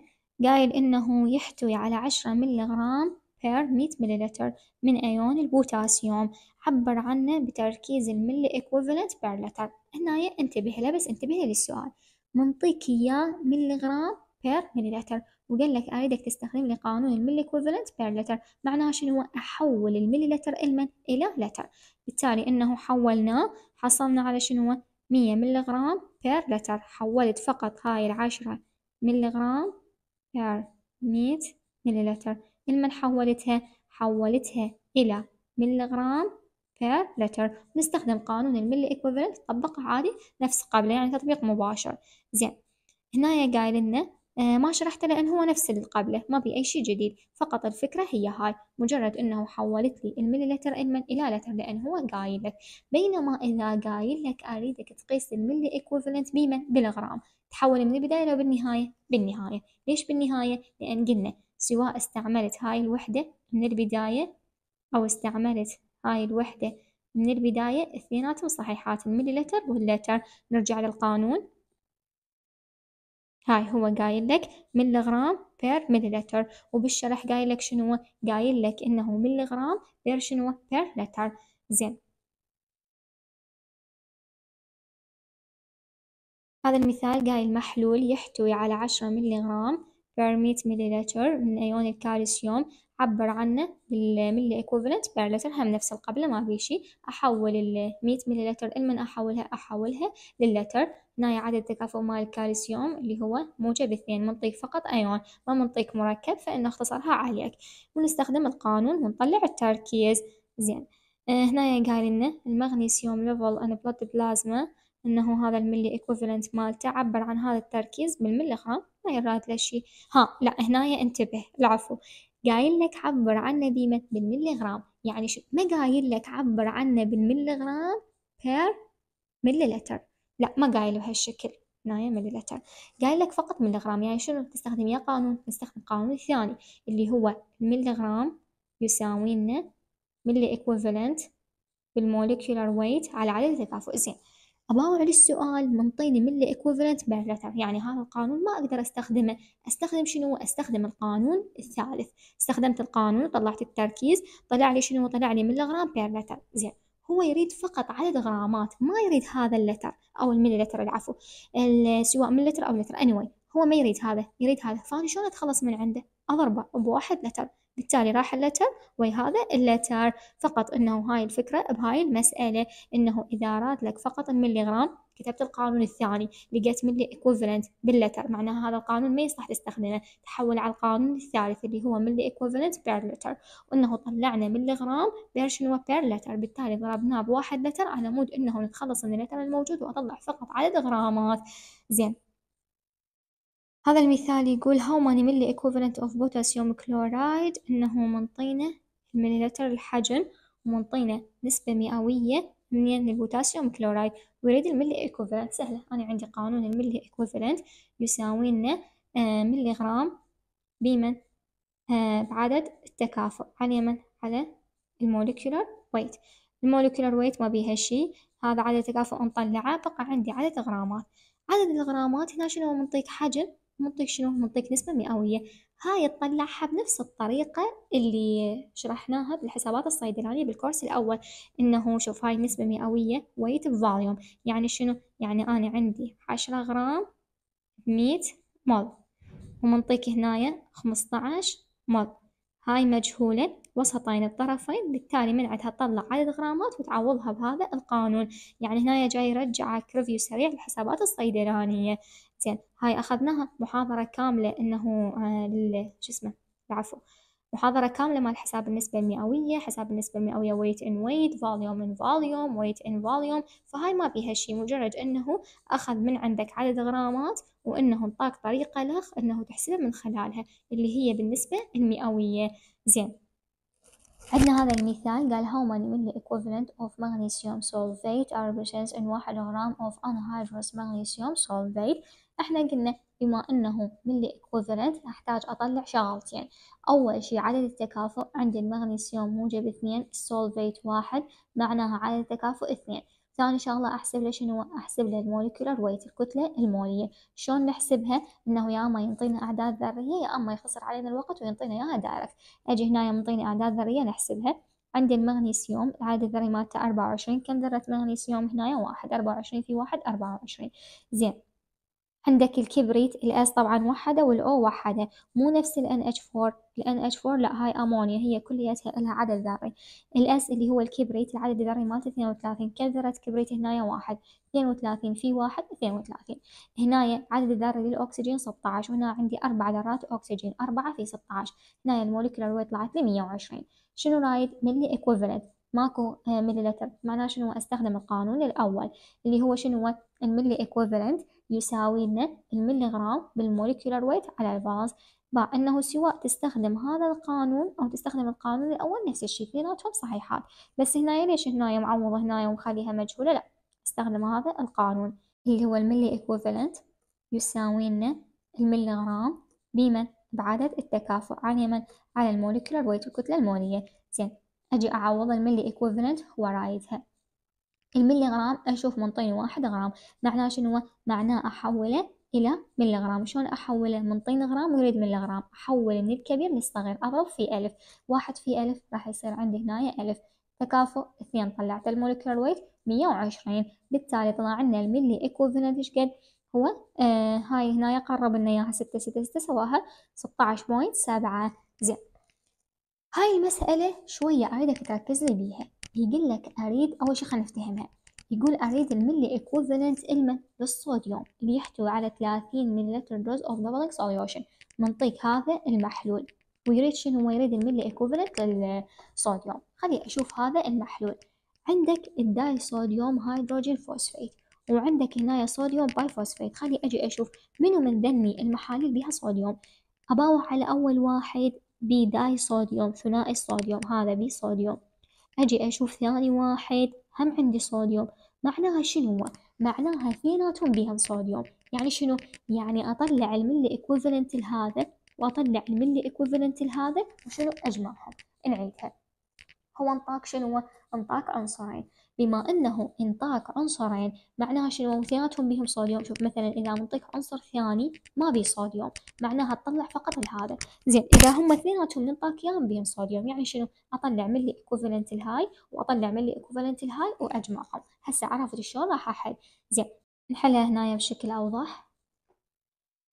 قايل انه يحتوي على عشرة ملي غرام بير 100 مللتر من ايون البوتاسيوم عبر عنه بتركيز الملي ايكوفالنت بير لتر هنايا انتبه له بس انتبه للسؤال منطيك اياه ملي غرام بير مليلتر وقال لك اريدك تستخدم لي قانون الملي ايكوفالنت بير لتر معناها شنو احول المليلتر المن الى لتر بالتالي انه حولناه حصلنا على شنو 100 ملي غرام بير لتر حولت فقط هاي العشرة ملغرام بير مية مليلتر لمن حولتها حولتها إلى ملغرام بير لتر نستخدم قانون الملي إكويفالنت طبقه عادي نفس قبل يعني تطبيق مباشر زين هنا قايل لنا آه، ما شرحته لأن هو نفس اللي قبله ما بي أي شي جديد فقط الفكرة هي هاي مجرد أنه حولت لي المليلتر علما إلى لتر لأن هو قايل لك بينما إذا قايل لك أريدك تقيس الملي إكوفلنت بيما بالغرام تحول من البداية لو بالنهاية بالنهاية ليش بالنهاية لأن قلنا سواء استعملت هاي الوحدة من البداية أو استعملت هاي الوحدة من البداية اثنيناتهم صحيحات المليلتر واللتر نرجع للقانون هاي هو قايل لك ملغرام بير مليلتر وبالشرح قايل لك شنو قايل لك انه ملغرام بير شنو بير لتر زين هذا المثال قايل محلول يحتوي على عشرة ملغرام بير مية مليلتر من أيون الكالسيوم عبر عنه بالملي ايكوفلنت بارلتر هم نفس القبلة ما في شي احول ال 100 لتر المن احولها احولها للتر هنا عدد تكافؤ مال الكالسيوم اللي هو موجب اثنين منطيك فقط ايون ما منطيك مركب فان اختصارها عليك ونستخدم القانون ونطلع التركيز زين آه، هنا قال لنا المغنيسيوم ليفل ان بلد بلازما انه هذا الملي ايكوفلنت مالته عبر عن هذا التركيز بالملغرام ما يراد له شيء ها لا هنايا انتبه العفو قايل لك عبر عنه بقيمة بالمليغرام يعني شو ما قايل لك عبر عنه بالمليغرام بير مليلتر لا ما قايل بهالشكل ناية مليلتر قايل لك فقط مليغرام يعني شنو تستخدم يا قانون نستخدم قانون الثاني اللي هو مليغرام يساوينا ملي ايكوفالنت بالموليكولار ويت على عدد التكافؤ زين أباوع للسؤال منطيني ملي equivalent بيرلتر يعني هذا القانون ما أقدر أستخدمه أستخدم شنو أستخدم القانون الثالث استخدمت القانون طلعت التركيز طلع لي شنو طلع لي ملغرام بيرلتر زين هو يريد فقط عدد غرامات ما يريد هذا اللتر أو الملي لتر العفو سواء لتر أو لتر anyway هو ما يريد هذا يريد هذا فأنا شلون أتخلص من عنده أضربه بواحد لتر بالتالي راح اللتر وي هذا اللتر فقط انه هاي الفكرة بهاي المسألة انه اذا راد لك فقط المليغرام كتبت القانون الثاني لقيت ملي ايكوفالنت باللتر معناها هذا القانون ما يصلح تستخدمه تحول على القانون الثالث اللي هو ملي ايكوفالنت بير لتر وانه طلعنا مليغرام بير شنو بير لتر بالتالي ضربناه بواحد لتر على مود انه نتخلص من اللتر الموجود واطلع فقط عدد غرامات زين هذا المثال يقول how many milli equivalent of potassium chloride إنه منطينا المليلتر الحجم ومنطينا نسبة مئوية من البوتاسيوم كلورايد ويريد الملي ايكوفالنت سهلة أنا عندي قانون الملي ايكوفالنت يساوي لنا آه، ملي غرام بمن آه، بعدد التكافؤ على من على المولكيولر ويت المولكيولر ويت ما بيها شي هذا عدد تكافؤ نطلعه بقى عندي عدد غرامات عدد الغرامات هنا شنو منطيك حجم ننطيك شنو ننطيك نسبة مئوية هاي تطلعها بنفس الطريقة اللي شرحناها بالحسابات الصيدلانية بالكورس الأول إنه شوف هاي نسبة مئوية ويت فوليوم يعني شنو يعني أنا عندي عشرة غرام مية مول ومنطيك هنايا خمسطعش مول هاي مجهولة وسطين الطرفين بالتالي من عندها تطلع عدد غرامات وتعوضها بهذا القانون يعني هنا جاي يرجعك ريفيو سريع للحسابات الصيدلانية زين هاي أخذناها محاضرة كاملة إنه آه، شو اسمه العفو محاضرة كاملة مال حساب النسبة المئوية حساب النسبة المئوية ويت ان ويت فوليوم ان فوليوم ويت ان فوليوم فهاي ما بيها شيء مجرد انه اخذ من عندك عدد غرامات وانه انطاك طريقة لخ انه تحسبه من خلالها اللي هي بالنسبة المئوية زين عندنا هذا المثال قال how many milli equivalent of magnesium sulfate are present in 1 غرام of anhydrous magnesium sulfate احنا قلنا بما انه ملي اكوفالنت احتاج اطلع شغلتين اول شي عدد التكافؤ عندي المغنيسيوم موجب اثنين السولفيت واحد معناها عدد التكافؤ اثنين ثاني شغلة أحسب له شنو أحسب له المولكيولر ويت الكتلة المولية شلون نحسبها إنه يا أما ينطينا أعداد ذرية يا أما يخسر علينا الوقت وينطينا إياها دايركت أجي هنا ينطيني أعداد ذرية نحسبها عند المغنيسيوم العدد الذري مالته أربعة وعشرين كم ذرة مغنيسيوم هنا واحد أربعة وعشرين في واحد أربعة وعشرين زين عندك الكبريت الاس طبعا وحدة والاو وحدة مو نفس ال NH4 ال NH4 لا هاي امونيا هي كلياتها لها عدد ذري الاس اللي هو الكبريت العدد الذري مالته 32 كم ذرة كبريت هنايا واحد 32 في واحد 32 هنايا عدد الذري للاكسجين 16 وهنا عندي اربع ذرات اكسجين 4 في 16 هنايا المولكيولر ويت طلعت لي 120 شنو رايد ملي ايكوفالنت ماكو ملي آه، لتر معناه شنو استخدم القانون الاول اللي هو شنو الملي ايكوفالنت يساوي لنا المليغرام بالموليكولر ويت على الفاز باع أنه سواء تستخدم هذا القانون أو تستخدم القانون الأول نفس الشيء اثنيناتهم صحيحات بس هنا ليش هنا معوض هنا ومخليها مجهولة لا استخدم هذا القانون اللي هو الملي ايكوفالنت لنا المليغرام بمن بعدد التكافؤ على من على الموليكولر ويت الكتلة المولية زين أجي أعوض الملي ايكوفالنت ورايتها الملي غرام أشوف منطين واحد غرام معناه شنو معناه أحوله إلى ملي غرام شلون أحوله من طين غرام ويريد ملي غرام أحوله من الكبير للصغير أضرب في ألف واحد في ألف راح يصير عندي هنايا ألف تكافؤ اثنين طلعت المولكيولر ويت مية وعشرين بالتالي طلع عنا الملي إكوفلنت إيش قد هو آه هاي هنايا قرب لنا إياها ستة ستة ستة سواها ستة عشر بوينت سبعة زين هاي المسألة شوية أريدك تركز لي بيها يقول لك أريد أول شي خلينا نفتهمها يقول أريد الملي إيكوفالنت المن للصوديوم اللي يحتوي على 30 مليلتر دوز أوف bubbling solution منطيك هذا المحلول ويريد شنو هو يريد الملي إيكوفالنت للصوديوم خلي أشوف هذا المحلول عندك الداي صوديوم هيدروجين فوسفيت وعندك هنا صوديوم باي فوسفيت خلي أجي أشوف منو من ذني المحاليل بها صوديوم أباوع على أول واحد بي داي صوديوم ثنائي الصوديوم هذا بي صوديوم أجي أشوف ثاني واحد هم عندي صوديوم معناها شنو هو؟ معناها اثنيناتهم بيهم صوديوم يعني شنو؟ يعني أطلع الملي إكويفالنت لهذا وأطلع الملي إكويفالنت لهذا وشنو أجمعهم نعيدها هو انطاك شنو؟ انطاك عنصرين بما أنه انطاك عنصرين معناها شنو مثيراتهم بهم صوديوم شوف مثلا إذا منطيك عنصر ثاني ما بيه صوديوم معناها تطلع فقط الهذا زين إذا هم اثنيناتهم انطاك ياهم بهم صوديوم يعني شنو أطلع من لي إكوفالنت الهاي وأطلع من لي إكوفالنت الهاي وأجمعهم هسه عرفت شلون راح أحل زين نحلها هنايا بشكل أوضح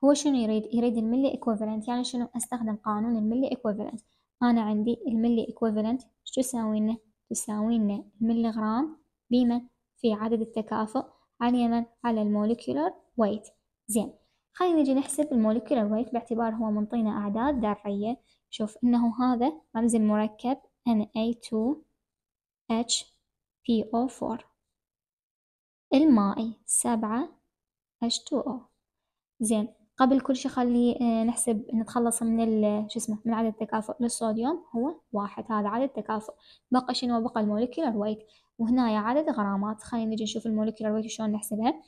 هو شنو يريد يريد الملي ايكوفالنت يعني شنو استخدم قانون الملي ايكوفالنت انا عندي الملي ايكوفالنت شو اسوي لنا تساوي لنا الملغرام بما في عدد التكافؤ على من على المولكيولر ويت زين خلينا نجي نحسب المولكيولر ويت باعتبار هو منطينا أعداد ذرية شوف إنه هذا رمز المركب Na2HPO4 المائي سبعة H2O زين قبل كل شي خلي آه، نحسب نتخلص من ال شو اسمه من عدد التكافؤ للصوديوم هو واحد هذا عدد التكافؤ بقى شنو بقى المولكيولر ويت وهنايا عدد غرامات خلينا نجي نشوف المولكيولر ويت شلون نحسبها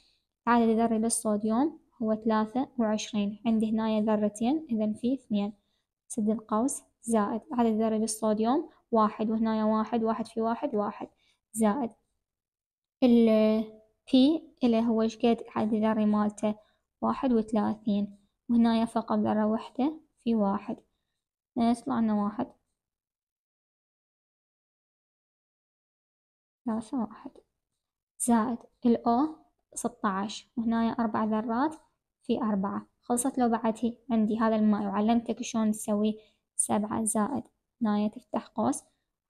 عدد ذري للصوديوم هو ثلاثة وعشرين عندي هنايا ذرتين إذا في اثنين سد القوس زائد عدد ذري للصوديوم واحد وهنايا واحد واحد في واحد واحد زائد ال آه، P اللي هو شقد عدد الذري مالته واحد وثلاثين وهنايا فقط ذرة وحدة في واحد يطلع لنا واحد ثلاثة واحد زائد الأو ستة عشر وهنايا أربع ذرات في أربعة خلصت لو بعد عندي هذا الماء وعلمتك شلون تسوي سبعة زائد هنايا تفتح قوس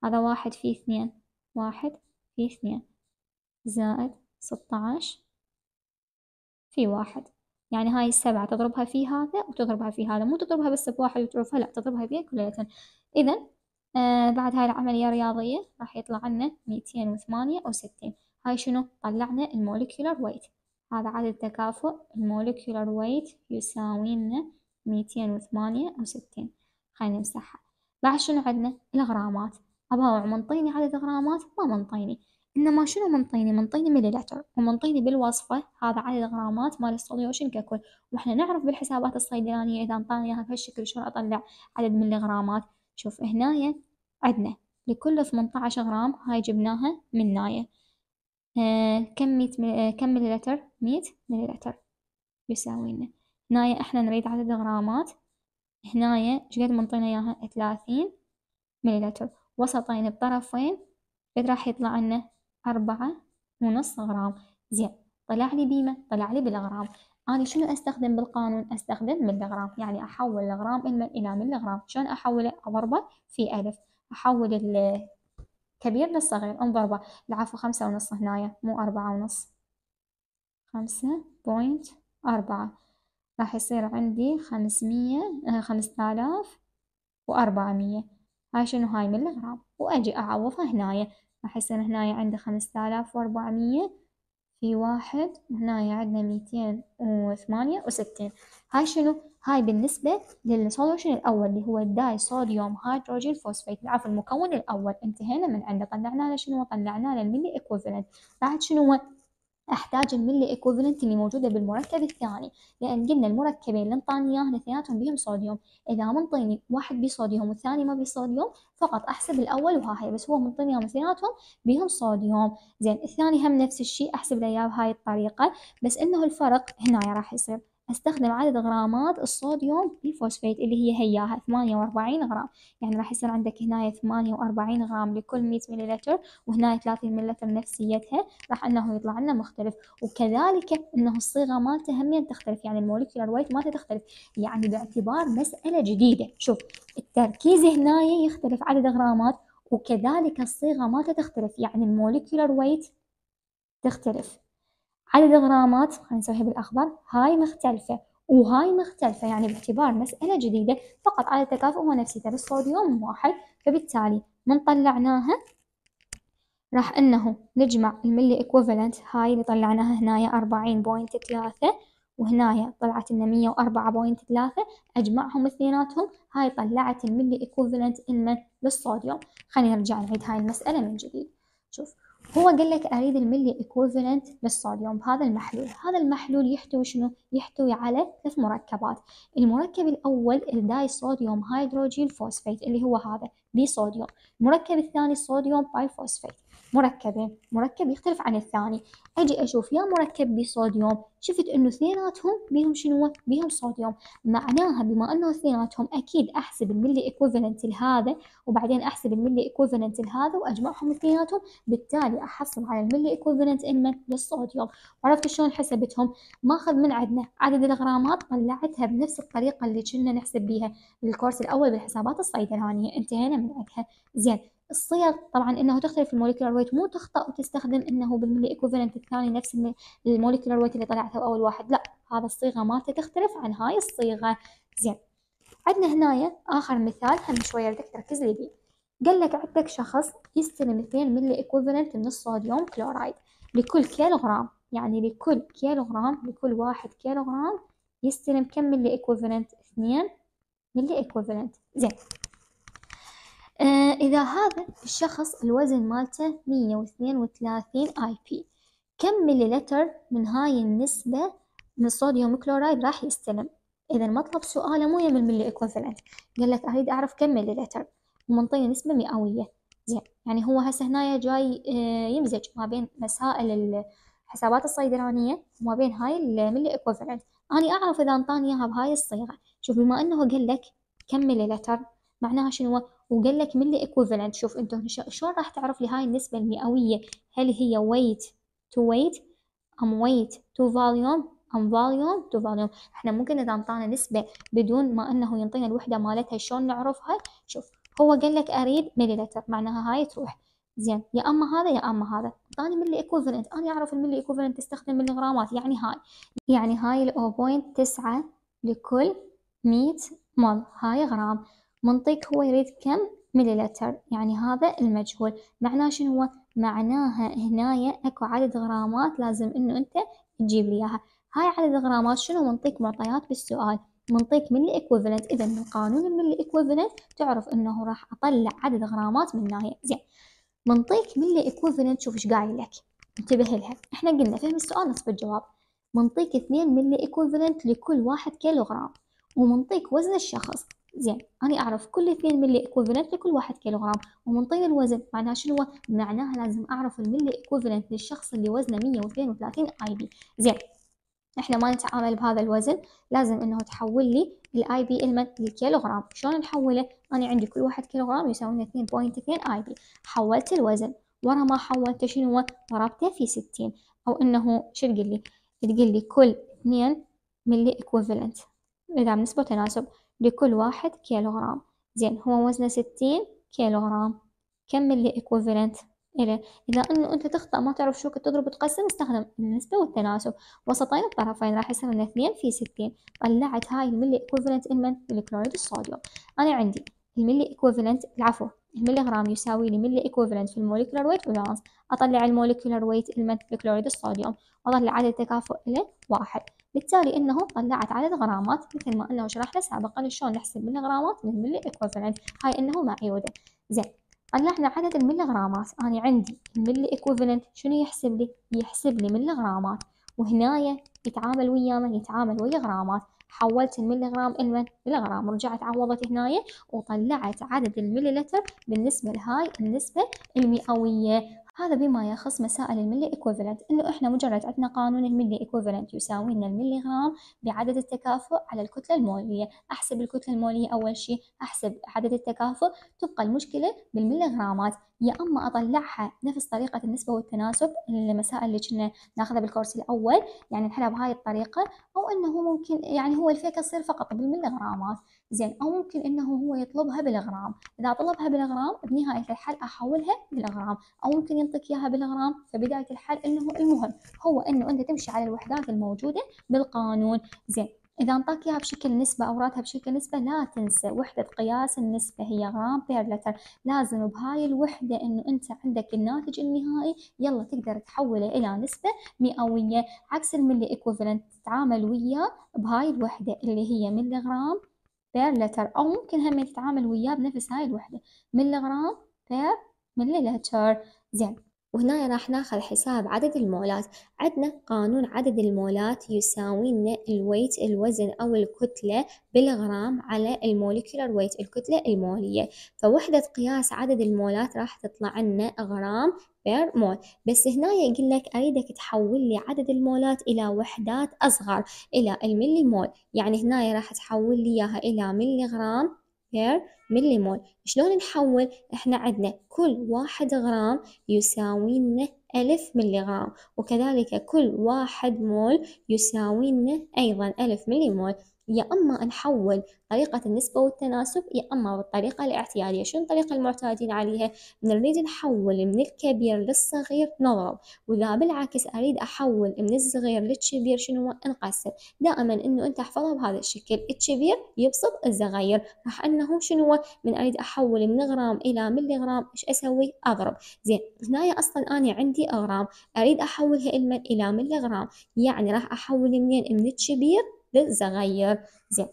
هذا واحد في اثنين واحد في اثنين زائد ستة عشر في واحد يعني هاي السبعة تضربها في هذا وتضربها في هذا مو تضربها بس بواحد وتعرفها لا تضربها بيها كلية إذا آه بعد هاي العملية الرياضية راح يطلع لنا ميتين وثمانية وستين هاي شنو طلعنا المولكيولر ويت هذا عدد تكافؤ المولكيولر ويت يساوي لنا ميتين وثمانية وستين خلينا نمسحها بعد شنو عندنا الغرامات أبا منطيني عدد غرامات ما منطيني إنما شنو منطيني منطيني مليلتر ومنطيني بالوصفة هذا عدد غرامات مال الصوليوشن ككل وإحنا نعرف بالحسابات الصيدلانية إذا انطانا إياها بهالشكل شلون أطلع عدد ملي غرامات شوف هنايا عدنا لكل ثمنطعش غرام هاي جبناها من ناية آه كم ميت مل... آه، كم مليلتر مية مليلتر يساوي لنا هنايا إحنا نريد عدد غرامات هنايا شقد منطينا إياها ثلاثين مليلتر وسطين بطرفين قد راح يطلع لنا أربعة ونص غرام زين طلع لي بيمة طلع لي بالغرام أنا شنو أستخدم بالقانون أستخدم ملغرام يعني أحول الغرام إلى ملغرام شلون أحوله أضربه في ألف أحول الكبير للصغير انضربه العفو خمسة ونص هنايا مو أربعة ونص خمسة بوينت أربعة راح يصير عندي خمسمية آه، خمسة آلاف وأربعمية هاي شنو هاي ملغرام وأجي أعوضها هنايا راح يصير هنايا عنده خمسة آلاف وأربعمية في واحد وهنايا عندنا ميتين وثمانية وستين هاي شنو؟ هاي بالنسبة للسولوشن الأول اللي هو الداي صوديوم هيدروجين فوسفيت عفوا المكون الأول انتهينا من عنده طلعنا له شنو؟ طلعنا له الملي ايكوفالنت بعد شنو هو؟ أحتاج الملي إيكوفلنت اللي موجودة بالمركب الثاني لأن قلنا المركبين اللي انطاني إياهم اثنيناتهم بهم صوديوم إذا منطيني واحد بيه صوديوم والثاني ما بيه صوديوم فقط أحسب الأول وها هي بس هو منطيني إياهم اثنيناتهم بهم صوديوم زين الثاني هم نفس الشيء أحسب له إياه بهاي الطريقة بس إنه الفرق هنا راح يصير أستخدم عدد غرامات الصوديوم بالفوسفات اللي هي هياها ثمانية وأربعين غرام يعني راح يصير عندك هنا ثمانية وأربعين غرام لكل مية مليلتر وهنا ثلاثين مليلتر نفسيتها راح أنه يطلع لنا مختلف وكذلك أنه الصيغة مالته همين تختلف يعني الموليكولار ويت مالته تختلف يعني باعتبار مسألة جديدة شوف التركيز هنا يختلف عدد غرامات وكذلك الصيغة مالته تختلف يعني الموليكولار ويت تختلف عدد الغرامات خلينا نسويها بالأخضر هاي مختلفة وهاي مختلفة يعني باعتبار مسألة جديدة فقط على التكافؤ هو نفس سيتر الصوديوم واحد فبالتالي من طلعناها راح انه نجمع الملي اكوفالنت هاي اللي طلعناها هنايا أربعين بوينت ثلاثة وهنايا طلعت لنا مية وأربعة بوينت ثلاثة أجمعهم اثنيناتهم هاي طلعت الملي اكوفالنت إلمن للصوديوم خلينا نرجع نعيد هاي المسألة من جديد شوف هو قال لك اريد الملي ايكوفالنت للصوديوم بهذا المحلول هذا المحلول يحتوي شنو يحتوي على ثلاث مركبات المركب الاول الداي صوديوم هيدروجين فوسفيت اللي هو هذا بي صوديوم المركب الثاني الصوديوم باي فوسفيت مركبين مركب يختلف عن الثاني اجي اشوف يا مركب بصوديوم شفت انه اثنيناتهم بيهم شنو بيهم صوديوم معناها بما انه اثنيناتهم اكيد احسب الملي ايكوفالنت لهذا وبعدين احسب الملي ايكوفالنت لهذا واجمعهم اثنيناتهم بالتالي احصل على الملي ايكوفالنت من للصوديوم عرفت شلون حسبتهم ماخذ من عندنا عدد الغرامات طلعتها بنفس الطريقه اللي كنا نحسب بيها الكورس الاول بالحسابات الصيدلانيه انتهينا من عندها زين الصيغ طبعا انه تختلف المولكيولار ويت مو تخطا وتستخدم انه بالملي ايكوفالنت الثاني نفس المولكيولار ويت اللي طلعته اول واحد لا هذا الصيغه مالته تختلف عن هاي الصيغه زين عندنا هنايا اخر مثال هم شويه بدك تركز لي بيه قال لك عندك شخص يستلم 2 ملي ايكوفالنت من الصوديوم كلورايد لكل كيلوغرام يعني لكل كيلوغرام لكل واحد كيلوغرام يستلم كم ملي ايكوفالنت 2 ملي ايكوفالنت زين آه إذا هذا الشخص الوزن مالته مية واثنين وثلاثين آي بي كم مليلتر من هاي النسبة من الصوديوم كلورايد راح يستلم إذا مطلب سؤاله مو يم الملي إيكوفلنت قال لك أريد أعرف كم مليلتر ومنطيني نسبة مئوية زين يعني هو هسه هنايا جاي آه، يمزج ما بين مسائل الحسابات الصيدلانية وما بين هاي الملي إيكوفلنت أنا أعرف إذا أنطاني إياها بهاي الصيغة شوف بما أنه قال لك كم مليلتر معناها شنو وقال لك ملي ايكوفالنت شوف انت هنا شلون راح تعرف لي هاي النسبه المئويه هل هي ويت تو ويت ام ويت تو فاليوم ام فاليوم تو فاليوم احنا ممكن اذا انطانا نسبه بدون ما انه ينطينا الوحده مالتها شلون نعرفها شوف هو قال لك اريد مليلتر معناها هاي تروح زين يا اما هذا يا اما هذا اعطاني ملي ايكوفالنت انا اعرف الملي ايكوفالنت تستخدم ملغرامات يعني هاي يعني هاي ال 0.9 لكل 100 مول هاي غرام منطيك هو يريد كم مليلتر يعني هذا المجهول معناه شنو هو معناها هنايا اكو عدد غرامات لازم انه انت تجيب لي اياها هاي عدد غرامات شنو منطيك معطيات بالسؤال منطيك ملي ايكويفالنت اذا من قانون الملي ايكويفالنت تعرف انه راح اطلع عدد غرامات من هاي زين منطيك ملي ايكويفالنت شوف ايش قايل لك انتبه لها احنا قلنا فهم السؤال نصف الجواب منطيك 2 ملي ايكويفالنت لكل واحد كيلوغرام ومنطيك وزن الشخص زين أنا أعرف كل اثنين ملي إكوفلنت لكل واحد كيلوغرام ومنطين الوزن معناها شنو معناها لازم أعرف الملي إكوفلنت للشخص اللي وزنه 132 أي بي زين احنا ما نتعامل بهذا الوزن لازم انه تحول لي الاي بي المن للكيلوغرام شلون نحوله انا عندي كل واحد كيلوغرام يساوي 2.2 اي بي حولت الوزن ورا ما حولته شنو ضربته في 60 او انه شو تقول لي تقول لي كل 2 ملي إكوفلنت اذا بنسبه تناسب لكل واحد كيلوغرام زين هو وزنه ستين كيلوغرام كم اللي إكوفيلنت إلى إذا أنه أنت تخطأ ما تعرف شو تضرب وتقسم استخدم النسبة والتناسب وسطين الطرفين راح يصير لنا اثنين في ستين طلعت هاي الملي إكوفيلنت المن الكلوريد الصوديوم أنا عندي الملي إكوفيلنت العفو الملي غرام يساوي لي ملي إكوفيلنت في الموليكولر ويت بالانس أطلع الموليكولر ويت المن الكلوريد الصوديوم وأطلع عدد تكافؤ له واحد بالتالي انه طلعت عدد غرامات مثل ما انه شرحنا سابقا شلون نحسب من الغرامات من الملي ايكوفالنت هاي انه معيوده زين طلعنا عدد الملي غرامات انا عندي الملي ايكوفالنت شنو يحسب لي يحسب لي ملي غرامات وهنايا يتعامل ويا من يتعامل ويا غرامات حولت الملي غرام إلى إلى غرام رجعت عوضت هنايا وطلعت عدد الملي لتر بالنسبة لهاي النسبة المئوية هذا بما يخص مسائل الملي ايكوفالنت انه احنا مجرد عندنا قانون الملي ايكوفالنت يساوي لنا الملي غرام بعدد التكافؤ على الكتله الموليه احسب الكتله الموليه اول شيء احسب عدد التكافؤ تبقى المشكله بالملي غرامات يا اما اطلعها نفس طريقه النسبه والتناسب المسائل اللي كنا ناخذها بالكورس الاول يعني نحلها بهاي الطريقه او انه ممكن يعني هو الفكره تصير فقط بالملي غرامات زين او ممكن انه هو يطلبها بالغرام اذا طلبها بالغرام بنهايه الحل احولها بالغرام او ممكن ينطيك اياها بالغرام فبدايه الحل انه المهم هو انه انت تمشي على الوحدات الموجوده بالقانون زين إذا أنطاك إياها بشكل نسبة أو راتها بشكل نسبة لا تنسى وحدة قياس النسبة هي غرام بير لتر لازم بهاي الوحدة إنه أنت عندك الناتج النهائي يلا تقدر تحوله إلى نسبة مئوية عكس الملي إيكوفلنت تتعامل وياه بهاي الوحدة اللي هي ملي غرام بير طيب، لتر أو ممكن هم يتعامل وياه بنفس هاي الوحدة ملغرام بير طيب، مليلتر زين وهنا راح ناخذ حساب عدد المولات عندنا قانون عدد المولات يساوي لنا الويت الوزن أو الكتلة بالغرام على المولكيولر ويت الكتلة المولية فوحدة قياس عدد المولات راح تطلع لنا غرام بير مول بس هنا يقول لك أريدك تحول لي عدد المولات إلى وحدات أصغر إلى الملي مول يعني هنا راح تحول لي إياها إلى ملي غرام بير ملي مول شلون نحول إحنا عندنا كل واحد غرام يساوي لنا ألف ملي غرام وكذلك كل واحد مول يساوي لنا أيضا ألف ملي مول يا اما نحول طريقه النسبه والتناسب يا اما بالطريقه الاعتياديه شنو الطريقه المعتادين عليها نريد نحول من الكبير للصغير نضرب واذا بالعكس اريد احول من الصغير للكبير شنو نقسم دائما انه انت احفظها بهذا الشكل الكبير يبسط الصغير راح انه شنو من اريد احول من غرام الى ملي غرام ايش اسوي اضرب زين هنا اصلا انا عندي غرام اريد احولها الى ملي غرام يعني راح احول منين من الكبير صغير زين